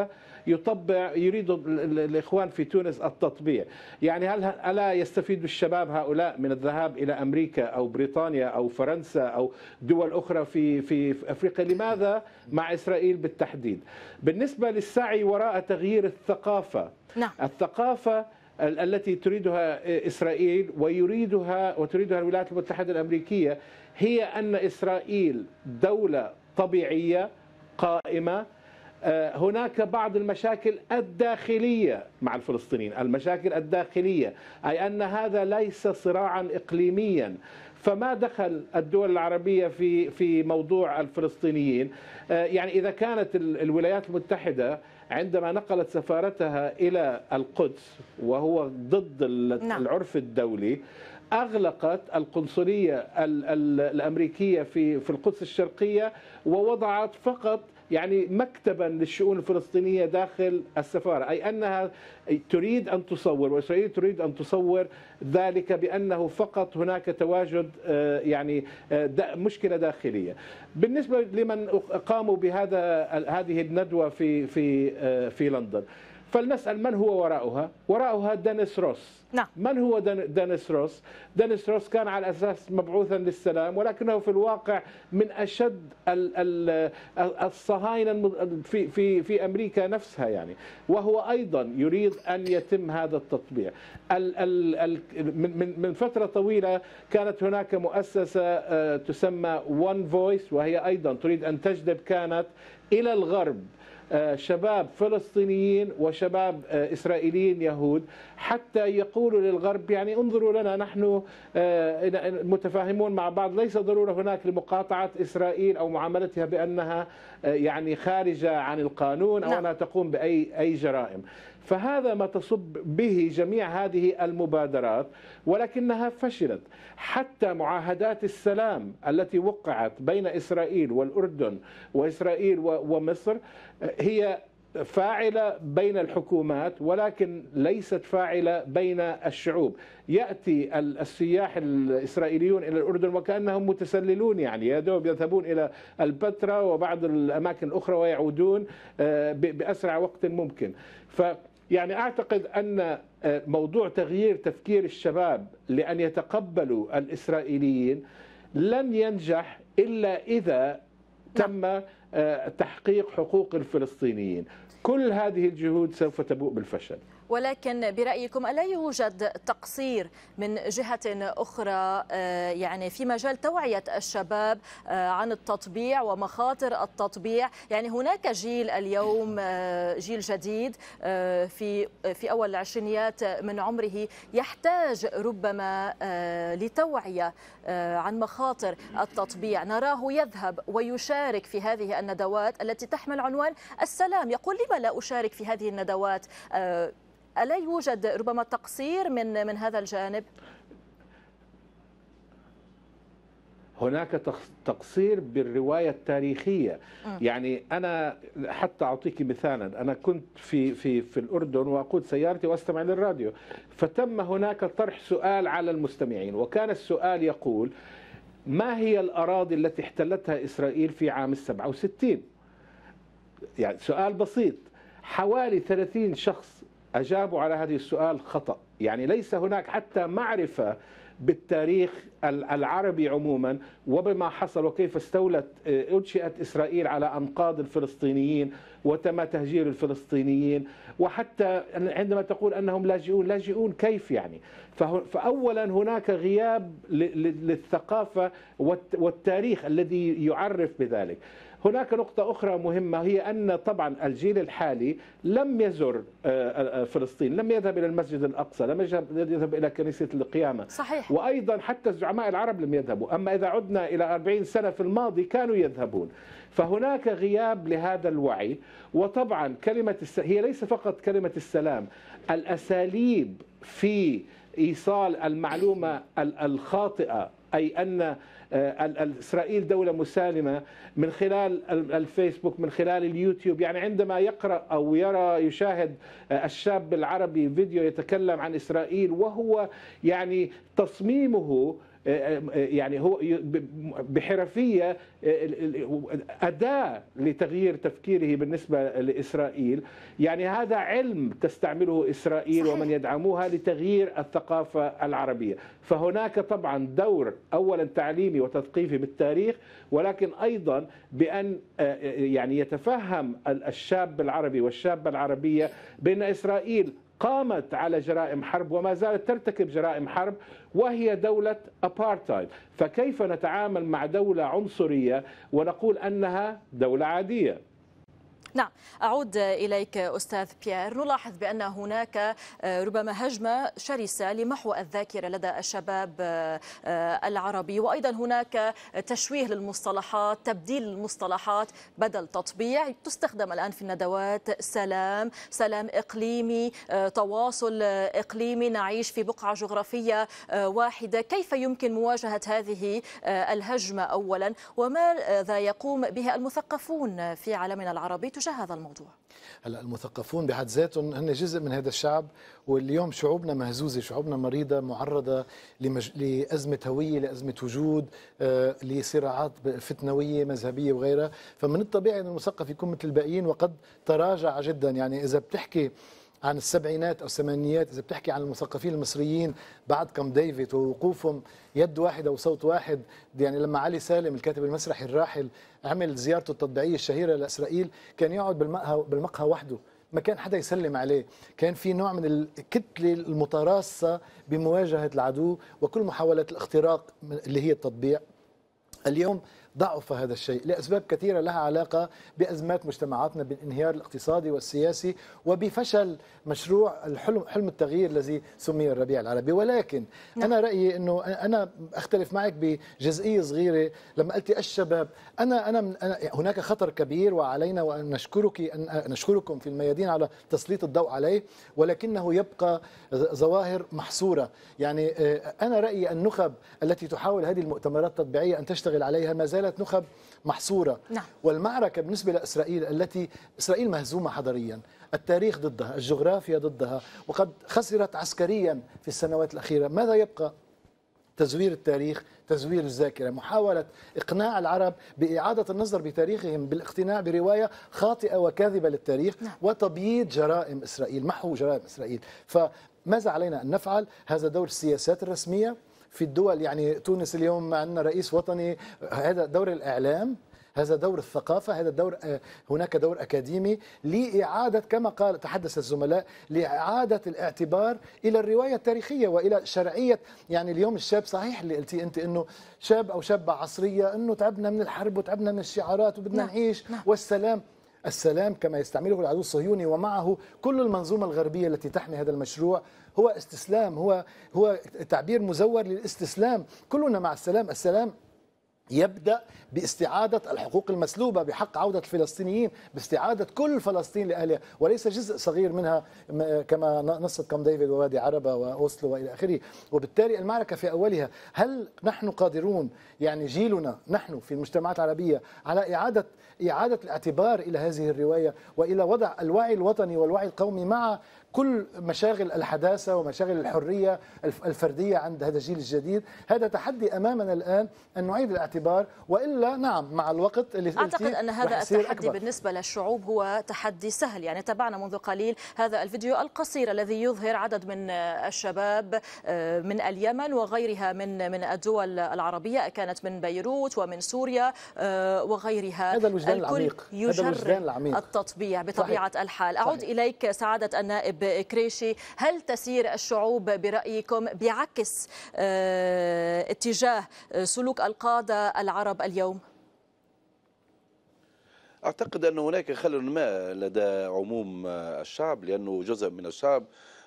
E: يطبع يريد الإخوان في تونس التطبيع يعني هل ألا يستفيد الشباب هؤلاء من الذهاب إلى أمريكا أو بريطانيا أو فرنسا أو دول أخرى في, في أفريقيا لماذا مع إسرائيل بالتحديد بالنسبة للسعي وراء تغيير الثقافة نعم. الثقافة التي تريدها اسرائيل ويريدها وتريدها الولايات المتحده الامريكيه هي ان اسرائيل دوله طبيعيه قائمه آه، هناك بعض المشاكل الداخلية مع الفلسطينيين المشاكل الداخلية أي أن هذا ليس صراعا إقليميا فما دخل الدول العربية في في موضوع الفلسطينيين آه، يعني إذا كانت الولايات المتحدة عندما نقلت سفارتها إلى القدس وهو ضد نعم. العرف الدولي أغلقت القنصلية الأمريكية في في القدس الشرقية ووضعت فقط يعني مكتبا للشؤون الفلسطينية داخل السفارة أي أنها تريد أن تصور وإسرائيل تريد أن تصور ذلك بأنه فقط هناك تواجد آه، يعني آه، مشكلة داخلية بالنسبة لمن قاموا بهذا هذه الندوة في في آه، في لندن فلنسأل من هو وراءها وراءها دانيس روس نعم. من هو دانيس روس دانيس روس كان على أساس مبعوثا للسلام ولكنه في الواقع من أشد الصهاينة في, في, في أمريكا نفسها يعني وهو أيضا يريد أن يتم هذا التطبيع من, من فترة طويلة كانت هناك مؤسسة آه، تسمى One فويس وهي أيضا تريد أن تجذب كانت إلى الغرب آه، شباب فلسطينيين وشباب آه، إسرائيليين يهود حتى يقولوا للغرب يعني انظروا لنا نحن آه، متفاهمون مع بعض ليس ضرورة هناك لمقاطعة إسرائيل أو معاملتها بأنها يعني خارجة عن القانون أو نعم. أنها تقوم بأي أي جرائم فهذا ما تصب به جميع هذه المبادرات ولكنها فشلت حتى معاهدات السلام التي وقعت بين اسرائيل والاردن واسرائيل ومصر هي فاعلة بين الحكومات ولكن ليست فاعلة بين الشعوب يأتي السياح الإسرائيليون إلى الأردن وكأنهم متسللون يعني يا دوب يذهبون إلى البتراء وبعض الأماكن الأخرى ويعودون آه، بأسرع وقت ممكن ف يعني اعتقد ان آه، موضوع تغيير تفكير الشباب لان يتقبلوا الاسرائيليين لن ينجح الا اذا نعم. تم آه، تحقيق حقوق الفلسطينيين كل هذه الجهود سوف تبوء بالفشل
A: ولكن برأيكم ألا يوجد تقصير من جهة أخرى آه، يعني في مجال توعية الشباب آه، عن التطبيع ومخاطر التطبيع يعني هناك جيل اليوم آه، جيل جديد في في أول العشرينيات من عمره يحتاج ربما لتوعية عن مخاطر التطبيع نراه يذهب ويشارك في هذه الندوات التي تحمل عنوان السلام يقول لما لا أشارك في هذه الندوات ألا يوجد ربما تقصير من من هذا الجانب؟
E: هناك تقصير بالرواية التاريخية يعني أنا حتى أعطيك مثالا أنا كنت في, في, في الأردن وأقود سيارتي وأستمع للراديو فتم هناك طرح سؤال على المستمعين وكان السؤال يقول ما هي الأراضي التي احتلتها إسرائيل في عام السبعة وستين يعني سؤال بسيط حوالي 30 شخص أجابوا على هذه السؤال خطأ يعني ليس هناك حتى معرفة بالتاريخ العربي عموما وبما حصل وكيف استولت آه، انشئت اسرائيل على انقاض الفلسطينيين وتم تهجير الفلسطينيين وحتى عندما تقول انهم لاجئون لاجئون كيف يعني فاولا هناك غياب للثقافه والتاريخ الذي يعرف بذلك هناك نقطة أخرى مهمة هي أن طبعا الجيل الحالي لم يزر آه، آه، فلسطين لم يذهب إلى المسجد الأقصى لم يذهب إلى كنيسة القيامة صحيح. وأيضا حتى الزعماء العرب لم يذهبوا أما إذا عدنا إلى 40 سنة في الماضي كانوا يذهبون فهناك غياب لهذا الوعي وطبعا كلمة هي ليس فقط كلمة السلام الأساليب في إيصال المعلومة الخاطئة أي أن آه، إسرائيل دولة مسالمة من خلال الفيسبوك من خلال اليوتيوب يعني عندما يقرأ أو يرى يشاهد آه، الشاب العربي فيديو يتكلم عن إسرائيل وهو يعني تصميمه يعني هو بحرفيه اداه لتغيير تفكيره بالنسبه لاسرائيل يعني هذا علم تستعمله اسرائيل صحيح. ومن يدعموها لتغيير الثقافه العربيه فهناك طبعا دور اولا تعليمي وتثقيفي بالتاريخ ولكن ايضا بان يعني يتفهم الشاب العربي والشابه العربيه بان اسرائيل قامت على جرائم حرب وما زالت ترتكب جرائم حرب وهي دولة أبارتايد فكيف نتعامل مع دولة عنصرية ونقول أنها دولة عادية
A: نعم أعود إليك أستاذ بيير نلاحظ بأن هناك آه، ربما هجمة شرسة لمحو الذاكرة لدى الشباب آه، العربي وأيضا هناك تشويه للمصطلحات تبديل المصطلحات بدل تطبيع تستخدم الآن في الندوات سلام سلام إقليمي آه، تواصل إقليمي نعيش في بقعة جغرافية واحدة كيف يمكن مواجهة هذه الهجمة أولا وماذا يقوم بها المثقفون في عالمنا العربي تجاه هذا الموضوع
D: هلا المثقفون بحد ذاتهم هن جزء من هذا الشعب واليوم شعوبنا مهزوزه شعوبنا مريضه معرضه لمج... لازمه هويه لازمه وجود آه، لصراعات فتنويه مذهبيه وغيرها فمن الطبيعي ان المثقف يكون مثل الباقيين وقد تراجع جدا يعني اذا بتحكي عن السبعينات او الثمانينات اذا بتحكي عن المثقفين المصريين بعد كام ديفيد ووقوفهم يد واحده وصوت واحد يعني لما علي سالم الكاتب المسرحي الراحل عمل زيارته التطبيعيه الشهيره لاسرائيل كان يقعد بالمقهى بالمقهى وحده ما كان حدا يسلم عليه كان في نوع من الكتلة المتراصة بمواجهة العدو وكل محاولات الاختراق اللي هي التطبيع اليوم ضعف هذا الشيء لأسباب كثيرة لها علاقة بأزمات مجتمعاتنا بالانهيار الاقتصادي والسياسي وبفشل مشروع الحلم حلم التغيير الذي سمي الربيع العربي ولكن نعم. أنا رأيي أنه أنا أختلف معك بجزئية صغيرة لما قلت الشباب أنا أنا, أنا هناك خطر كبير وعلينا وأن نشكرك أن نشكركم في الميادين على تسليط الضوء عليه ولكنه يبقى ظواهر محصورة يعني آه، أنا رأيي النخب التي تحاول هذه المؤتمرات التطبيعية أن تشتغل عليها ما زال ثلاث نخب محصورة نعم. والمعركة بالنسبة لإسرائيل التي إسرائيل مهزومة حضريا التاريخ ضدها الجغرافيا ضدها وقد خسرت عسكريا في السنوات الأخيرة ماذا يبقى؟ تزوير التاريخ تزوير الذاكرة محاولة إقناع العرب بإعادة النظر بتاريخهم بالاقتناع برواية خاطئة وكاذبة للتاريخ نعم. وتبييض جرائم إسرائيل محو جرائم إسرائيل فماذا علينا أن نفعل هذا دور السياسات الرسمية في الدول يعني تونس اليوم عندنا رئيس وطني هذا دور الإعلام هذا دور الثقافة هذا دور آه، هناك دور أكاديمي لإعادة كما قال تحدث الزملاء لإعادة الاعتبار إلى الرواية التاريخية وإلى شرعية يعني اليوم الشاب صحيح اللي قلتي أنت أنه شاب أو شابة عصرية أنه تعبنا من الحرب وتعبنا من الشعارات وبدنا نعم، نعيش نعم. والسلام السلام كما يستعمله العدو الصهيوني ومعه كل المنظومة الغربية التي تحمي هذا المشروع هو استسلام هو هو تعبير مزور للاستسلام كلنا مع السلام السلام يبدا باستعاده الحقوق المسلوبه بحق عوده الفلسطينيين باستعاده كل فلسطين لاهلها وليس جزء صغير منها كما نصت كام ديفيد ووادي عربه واوسلو والى اخره وبالتالي المعركه في اولها هل نحن قادرون يعني جيلنا نحن في المجتمعات العربيه على اعاده اعاده الاعتبار الى هذه الروايه والى وضع الوعي الوطني والوعي القومي مع كل مشاغل الحداثة ومشاغل الحرية الفردية عند هذا الجيل الجديد هذا تحدي أمامنا الآن أن نعيد الاعتبار وإلا نعم مع الوقت اللي أعتقد أن هذا التحدي أكبر.
A: بالنسبة للشعوب هو تحدي سهل يعني تابعنا منذ قليل هذا الفيديو القصير الذي يظهر عدد من الشباب آه، من اليمن وغيرها من من الدول العربية كانت من بيروت ومن سوريا آه، وغيرها هذا الوجدان العميق يجرب العميق. التطبيع بطبيعة صحيح. الحال أعود صحيح. إليك سعادة النائب طيب كريشي هل تسيير الشعوب برأيكم بيعكس آه، اتجاه آه، سلوك القادة العرب اليوم؟
B: أعتقد أن هناك خلل ما لدى عموم آه، الشعب لأنه جزء من الشعب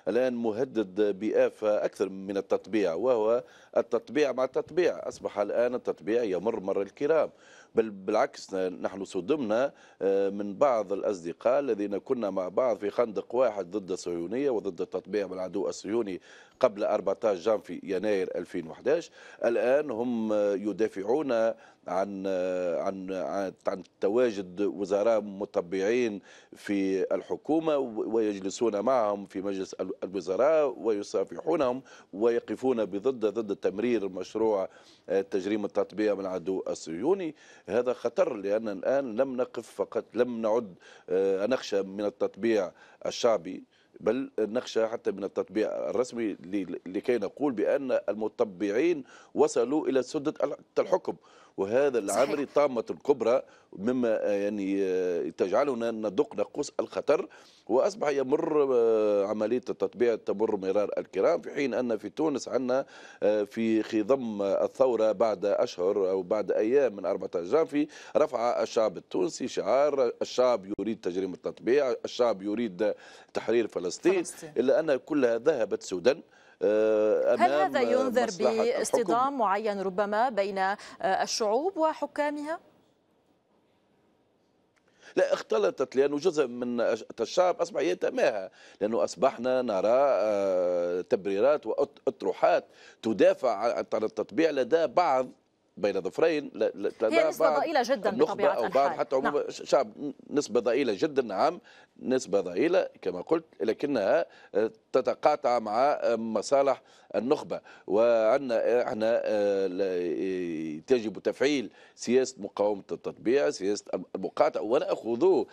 B: الآن مهدد بآفة أكثر من التطبيع وهو التطبيع مع التطبيع أصبح الآن التطبيع يمر مر الكرام بل بالعكس نحن صدمنا آه، من بعض الأصدقاء الذين كنا مع بعض في خندق واحد ضد الصهيونية وضد التطبيع بالعدو الصهيوني قبل 14 جانفي يناير 2011 الآن هم يدافعون عن عن عن تواجد وزراء متبعين في الحكومه ويجلسون معهم في مجلس الوزراء ويصافحونهم ويقفون بضد ضد تمرير مشروع آه، تجريم التطبيع من العدو الصهيوني هذا خطر لان الان لم نقف فقط لم نعد آه، نخشى من التطبيع الشعبي بل نخشى حتى من التطبيع الرسمي لكي نقول بأن المتطبعين وصلوا إلى سدة الحكم وهذا العمل طامة الكبرى مما آه، يعني آه، تجعلنا ندق نقص الخطر وأصبح يمر آه، عملية التطبيع تمر مرار الكرام في حين أن في تونس عندنا في خضم الثورة بعد أشهر أو بعد أيام من 14 جانفي رفع الشعب التونسي شعار الشعب يريد تجريم التطبيع الشعب يريد تحرير فلسطين, فلسطين. إلا أن كلها ذهبت سدى أمام آه، هل هذا ينذر باصطدام
A: معين ربما بين آه، الشعوب وحكامها؟
B: لا اختلطت لانه جزء من الشعب اصبح يتماهى لانه اصبحنا نرى آه، تبريرات واطروحات تدافع عن التطبيع لدى بعض بين ظفرين هي نسبة ضئيلة جدا بطبيعة أو بعض الحال حتى نعم. شعب نسبة ضئيلة جدا نعم نسبة ضئيلة كما قلت لكنها تتقاطع مع آه، مصالح النخبة وأن آه، احنا آه، يجب تفعيل سياسة مقاومة التطبيع سياسة المقاطعة ونأخذ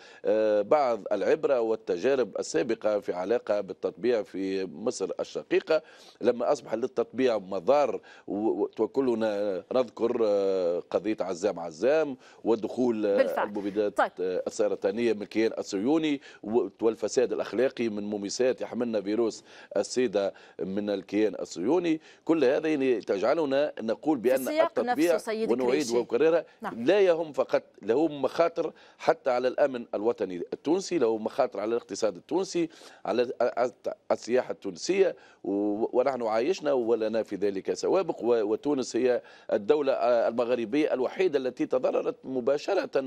B: بعض العبرة والتجارب السابقة في علاقة بالتطبيع في مصر الشقيقة لما أصبح للتطبيع مضار وكلنا نذكر قضية عزام عزام ودخول المبيدات طيب. السرطانية من الكيان الصهيوني والفساد الأخلاقي من مميسات يحملنا فيروس تمس السيدة من الكيان الصهيوني كل هذا يعني تجعلنا نقول بأن التطبيع ونعيد وكررها نعم. لا يهم فقط له مخاطر حتى على الأمن الوطني التونسي له مخاطر على الاقتصاد التونسي على السياحة التونسية ونحن عايشنا ولنا في ذلك سوابق وتونس هي الدولة المغربية الوحيدة التي تضررت مباشرة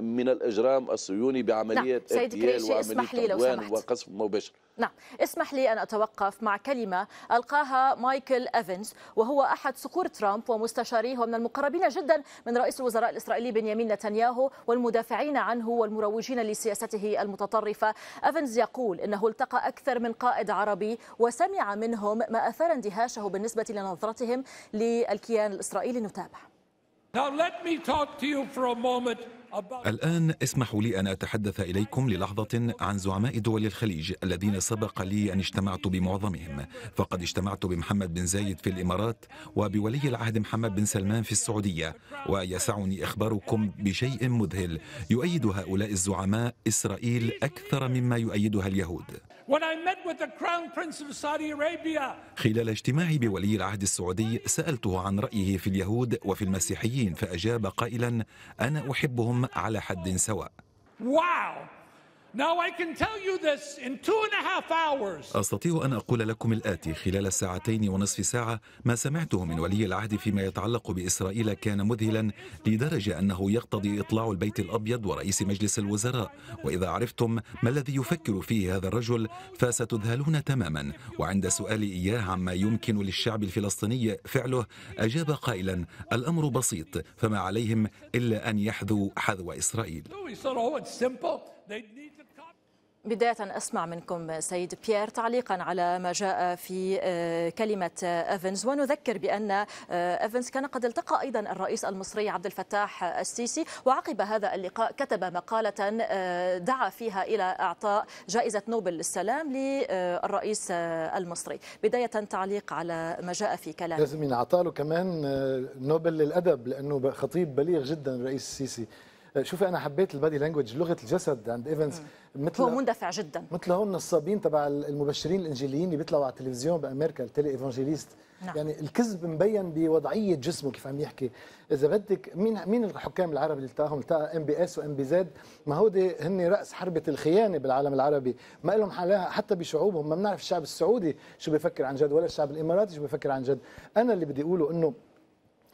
B: من الإجرام الصهيوني بعملية نعم. اغتيال وعملية عدوان وقصف مباشر
A: نعم اسمح لي أن أتوقف مع كلمة ألقاها مايكل أفنز وهو أحد صقور ترامب ومستشاريه ومن المقربين جدا من رئيس الوزراء الإسرائيلي بنيامين نتنياهو والمدافعين عنه والمروجين لسياسته المتطرفة أفنز يقول إنه التقى أكثر من قائد عربي وسمع منهم ما أثار اندهاشه بالنسبة لنظرتهم للكيان الإسرائيلي نتابع
E: Now let me talk to you for a moment
C: الآن اسمحوا لي أن أتحدث إليكم للحظة عن زعماء دول الخليج الذين سبق لي أن اجتمعت بمعظمهم فقد اجتمعت بمحمد بن زايد في الإمارات وبولي العهد محمد بن سلمان في السعودية ويسعني إخباركم بشيء مذهل يؤيد هؤلاء الزعماء إسرائيل أكثر مما يؤيدها اليهود خلال اجتماعي بولي العهد السعودي سألته عن رأيه في اليهود وفي المسيحيين فأجاب قائلا أنا أحبهم على حد سواء واو أستطيع أن أقول لكم الآتي خلال الساعتين ونصف ساعة ما سمعته من ولي العهد فيما يتعلق بإسرائيل كان مذهلا لدرجة أنه يقتضي إطلاع البيت الأبيض ورئيس مجلس الوزراء وإذا عرفتم ما الذي يفكر فيه هذا الرجل فستذهلون تماما وعند سؤالي إياه عما يمكن للشعب الفلسطيني فعله أجاب قائلا الأمر بسيط فما عليهم إلا أن يحذوا حذو إسرائيل
A: بداية أسمع منكم سيد بيير تعليقا على ما جاء في آه، كلمة أفنز آه، ونذكر بأن أفنز آه، كان قد التقى أيضا الرئيس المصري عبد الفتاح السيسي وعقب هذا اللقاء كتب مقالة دعا فيها إلى إعطاء جائزة نوبل للسلام للرئيس المصري بداية تعليق على ما جاء في كلامه لازم
D: ينعطى له كمان نوبل للأدب لأنه خطيب بليغ جدا الرئيس السيسي شوفي انا حبيت البادي لانجوج لغه الجسد عند ايفنز مثل هو مندفع جدا مثل هون النصابين تبع المبشرين الانجيليين اللي بيطلعوا على التلفزيون بامريكا التلي ايفانجيليست نعم. يعني الكذب مبين بوضعيه جسمه كيف عم يحكي اذا بدك مين مين الحكام العرب اللي التقاهم التقى ام بي اس وام بي زد ما هودي هن راس حربه الخيانه بالعالم العربي ما لهم حلاها حتى بشعوبهم ما بنعرف الشعب السعودي شو بيفكر عن جد ولا الشعب الاماراتي شو بيفكر عن جد انا اللي بدي اقوله انه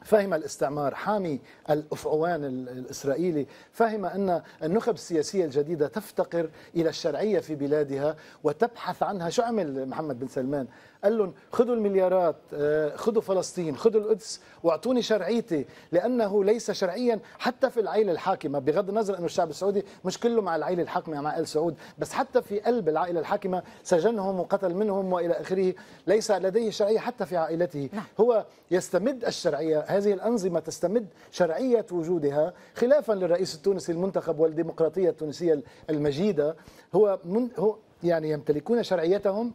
D: فهم الاستعمار حامي الافعوان الاسرائيلي فهم ان النخب السياسيه الجديده تفتقر الى الشرعيه في بلادها وتبحث عنها شو عمل محمد بن سلمان قال لهم خذوا المليارات آه، خذوا فلسطين خذوا القدس واعطوني شرعيتي لانه ليس شرعيا حتى في العائله الحاكمه بغض النظر انه الشعب السعودي مش كله مع العائله الحاكمه مع ال سعود بس حتى في قلب العائله الحاكمه سجنهم وقتل منهم والى اخره ليس لديه شرعيه حتى في عائلته نعم. هو يستمد الشرعيه هذه الانظمه تستمد شرعيه وجودها خلافا للرئيس التونسي المنتخب والديمقراطيه التونسيه المجيده هو من هو يعني يمتلكون شرعيتهم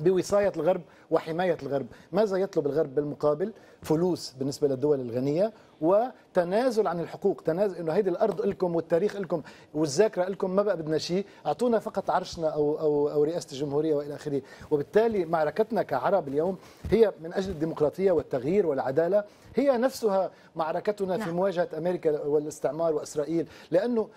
D: بوصاية الغرب وحماية الغرب ماذا يطلب الغرب بالمقابل فلوس بالنسبة للدول الغنية وتنازل عن الحقوق تنازل انه هيدي الارض لكم والتاريخ لكم والذاكره لكم ما بقى بدنا شيء اعطونا فقط عرشنا او او او رئاسه الجمهوريه والى اخره وبالتالي معركتنا كعرب اليوم هي من اجل الديمقراطيه والتغيير والعداله هي نفسها معركتنا في نعم. مواجهه امريكا والاستعمار واسرائيل لانه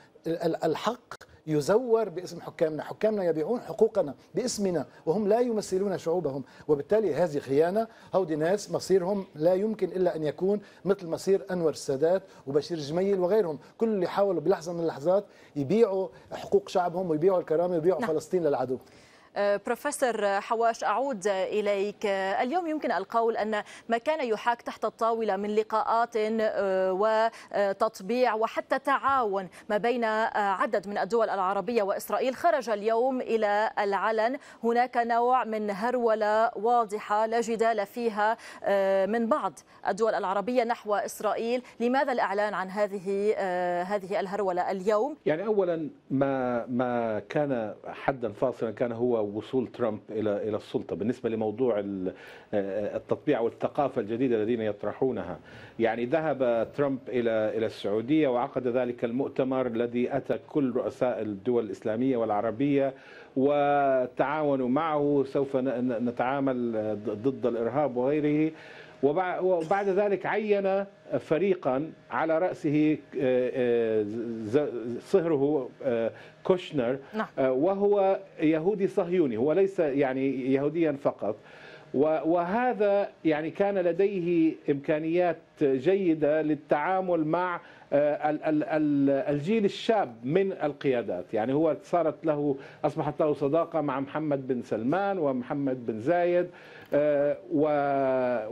D: الحق يزور باسم حكامنا حكامنا يبيعون حقوقنا باسمنا وهم لا يمثلون شعوبهم وبالتالي هذه خيانة هودي ناس مصيرهم لا يمكن إلا أن يكون مثل مصير أنور السادات وبشير جميل وغيرهم كل اللي حاولوا بلحظة من اللحظات يبيعوا حقوق شعبهم ويبيعوا الكرامة ويبيعوا نعم. فلسطين للعدو
A: أه، بروفيسور حواش أعود إليك اليوم يمكن القول أن ما كان يحاك تحت الطاولة من لقاءات أه، وتطبيع وحتى تعاون ما بين أه، عدد من الدول العربية وإسرائيل خرج اليوم إلى العلن هناك نوع من هرولة واضحة لا جدال فيها من بعض الدول العربية نحو إسرائيل لماذا الإعلان عن هذه هذه الهرولة اليوم؟
E: يعني أولا ما ما كان حدا فاصلا كان هو او وصول ترامب الى الى السلطه بالنسبه لموضوع آه، التطبيع والثقافه الجديده الذين يطرحونها يعني ذهب ترامب الى الى السعوديه وعقد ذلك المؤتمر الذي اتى كل رؤساء الدول الاسلاميه والعربيه وتعاونوا معه سوف نتعامل ضد الارهاب وغيره وبعد ذلك عين فريقا على رأسه آه، آه، صهره آه، كوشنر نعم. وهو يهودي صهيوني هو ليس يعني يهوديا فقط وهذا يعني كان لديه إمكانيات جيدة للتعامل مع آه، الجيل الشاب من القيادات يعني هو صارت له أصبحت له صداقة مع محمد بن سلمان ومحمد بن زايد آه،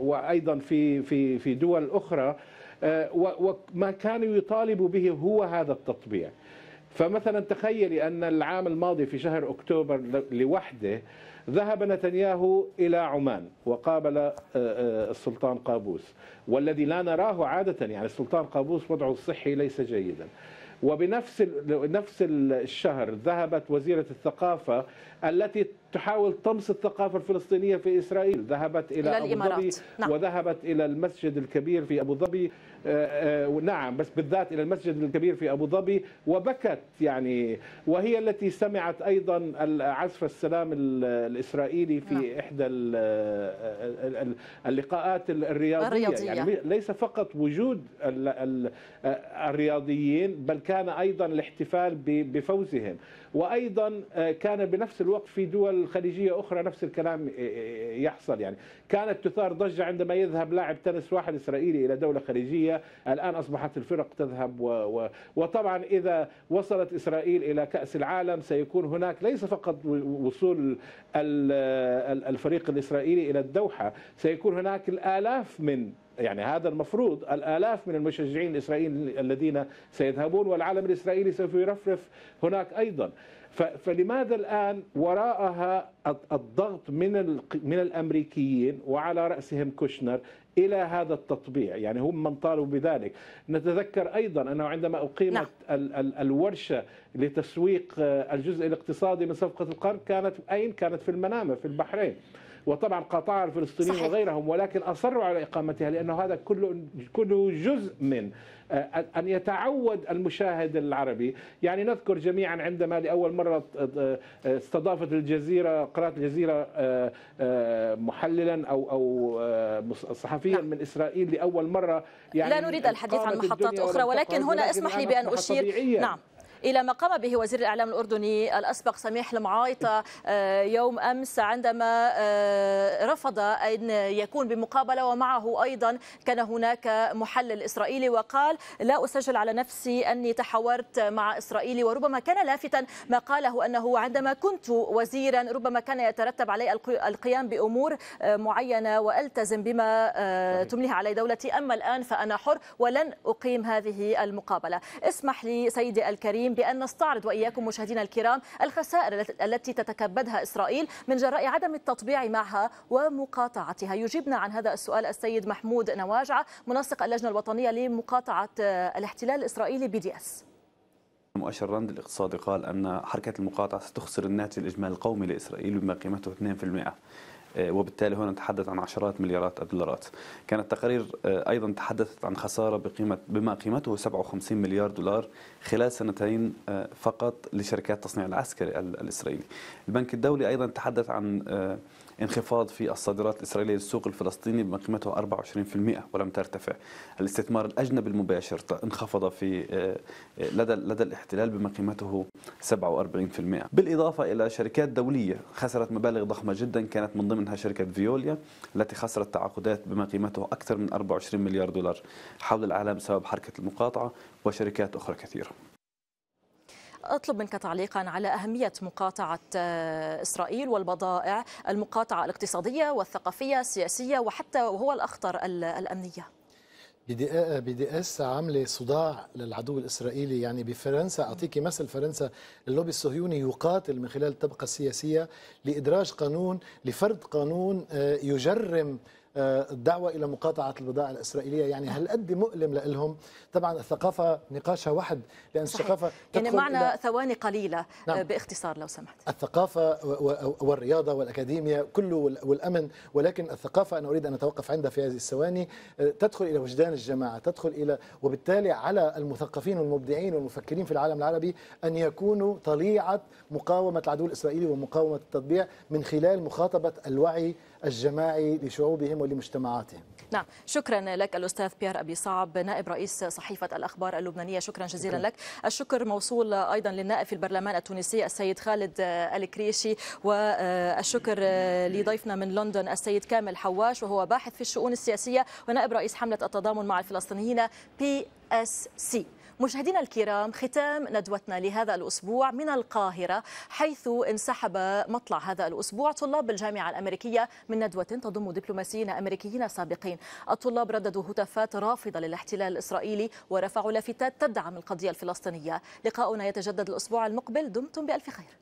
E: وأيضا في في في دول أخرى آه، وما كانوا يطالبوا به هو هذا التطبيع فمثلا تخيلي أن العام الماضي في شهر أكتوبر لوحده ذهب نتنياهو إلى عمان وقابل آه، آه، السلطان قابوس والذي لا نراه عادة يعني السلطان قابوس وضعه الصحي ليس جيدا وبنفس نفس الشهر ذهبت وزيرة الثقافة التي تحاول طمس الثقافة الفلسطينية في إسرائيل ذهبت إلى, إلى أبو ظبي نعم. وذهبت إلى المسجد الكبير في أبو ظبي آه، آه، نعم بس بالذات إلى المسجد الكبير في أبو ظبي وبكت يعني وهي التي سمعت أيضا عزف السلام الإسرائيلي في نعم. إحدى آه، اللقاءات الرياضية, الرياضية. يعني, يعني ليس فقط وجود الرياضيين بل كان أيضا الاحتفال بفوزهم وايضا آه، كان بنفس الوقت في دول خليجيه اخرى نفس الكلام آه، آه، يحصل يعني كانت تثار ضجه عندما يذهب لاعب تنس واحد اسرائيلي الى دوله خليجيه الان اصبحت الفرق تذهب و... و... وطبعا اذا وصلت اسرائيل الى كاس العالم سيكون هناك ليس فقط وصول الفريق الاسرائيلي الى الدوحه سيكون هناك الالاف من يعني هذا المفروض الآلاف من المشجعين الإسرائيليين الذين سيذهبون والعالم الإسرائيلي سوف يرفرف هناك أيضا فلماذا الآن وراءها الضغط من من الأمريكيين وعلى رأسهم كوشنر إلى هذا التطبيع يعني هم من طالبوا بذلك نتذكر أيضا أنه عندما أقيمت نعم. لا. الورشة لتسويق آه، الجزء الاقتصادي من صفقة القرن كانت أين كانت في المنامة في البحرين وطبعا قطاع الفلسطينيين صحيح. وغيرهم ولكن أصروا على إقامتها لأنه هذا كله كله جزء من آه، أن يتعود المشاهد العربي يعني نذكر جميعا عندما لأول مرة آه، آه، استضافت الجزيرة قناة الجزيرة محللا أو أو صحفيا نعم. من إسرائيل لأول مرة يعني لا نريد الحديث عن محطات أخرى ولكن هنا اسمح لي بأن أشير نعم
A: إلى ما قام به وزير الإعلام الأردني الأسبق سميح المعايطة آه، يوم أمس عندما آه، رفض أن يكون بمقابلة ومعه أيضا كان هناك محلل إسرائيلي وقال لا أسجل على نفسي أني تحاورت مع إسرائيلي وربما كان لافتا ما قاله أنه عندما كنت وزيرا ربما كان يترتب علي القيام بأمور آه، معينة وألتزم بما تمليها علي دولتي أما الآن فأنا حر ولن أقيم هذه المقابلة اسمح لي سيدي الكريم بأن نستعرض وإياكم مشاهدينا الكرام الخسائر التي تتكبدها إسرائيل من جراء عدم التطبيع معها ومقاطعتها يجيبنا عن هذا السؤال السيد محمود نواجعة منسق اللجنة الوطنية لمقاطعة آه، الاحتلال الإسرائيلي بي دي اس
B: مؤشر راند الاقتصادي قال أن حركة المقاطعة ستخسر الناتج الإجمالي القومي لإسرائيل بما قيمته 2% آه، وبالتالي هنا نتحدث عن عشرات مليارات الدولارات كانت التقارير آه، أيضا تحدثت عن خسارة بقيمة بما قيمته 57 مليار دولار خلال سنتين آه، فقط لشركات التصنيع العسكري الإسرائيلي البنك الدولي أيضا تحدث عن انخفاض في الصادرات الإسرائيلية للسوق الفلسطيني بقيمته 24% ولم ترتفع الاستثمار الأجنبي المباشر انخفض في آه، لدى لدى الاحتلال بما قيمته 47% بالإضافة إلى شركات دولية خسرت مبالغ ضخمة جدا كانت من ضمنها شركة فيوليا التي خسرت تعاقدات بما قيمته أكثر من 24 مليار دولار حول العالم بسبب حركة المقاطعة وشركات أخرى كثيرة
A: أطلب منك تعليقا على أهمية مقاطعة آه، إسرائيل والبضائع المقاطعة الاقتصادية والثقافية السياسية وحتى وهو الأخطر الأمنية
D: بي آه، دي اس عامله صداع للعدو الاسرائيلي يعني بفرنسا اعطيكي مثل فرنسا اللوبي الصهيوني يقاتل من خلال الطبقه السياسيه لادراج قانون لفرض قانون آه، يجرم الدعوه آه، الى مقاطعه البضاعه الاسرائيليه يعني هل قد مؤلم لهم طبعا الثقافه نقاشها واحد لان صحيح. الثقافه يعني معنا
A: ثواني قليله آه، نعم. باختصار لو سمحت
D: الثقافه والرياضه والاكاديميا كله والامن ولكن الثقافه انا اريد ان اتوقف عندها في هذه الثواني آه، تدخل الى وجدان الجماعه تدخل الى وبالتالي على المثقفين والمبدعين والمفكرين في العالم العربي ان يكونوا طليعه مقاومه العدو الاسرائيلي ومقاومه التطبيع من خلال مخاطبه الوعي الجماعي لشعوبهم ولمجتمعاتهم
A: نعم شكرا لك الأستاذ بيير أبي صعب نائب رئيس صحيفة الأخبار اللبنانية شكرا جزيلا لك الشكر موصول أيضا للنائب في البرلمان التونسي السيد خالد الكريشي والشكر لضيفنا من لندن السيد كامل حواش وهو باحث في الشؤون السياسية ونائب رئيس حملة التضامن مع الفلسطينيين بي اس سي مشاهدينا الكرام ختام ندوتنا لهذا الأسبوع من القاهرة حيث انسحب مطلع هذا الأسبوع طلاب الجامعة الأمريكية من ندوة تضم دبلوماسيين أمريكيين سابقين الطلاب رددوا هتافات رافضة للاحتلال الإسرائيلي ورفعوا لافتات تدعم القضية الفلسطينية لقاؤنا يتجدد الأسبوع المقبل دمتم بألف خير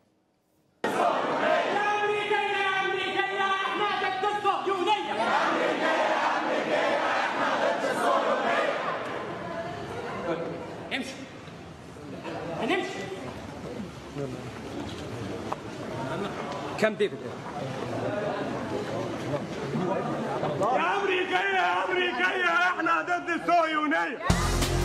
D: كم ديفيد يا
C: امريكيه يا امريكيه احنا ضد
B: الصهيونيه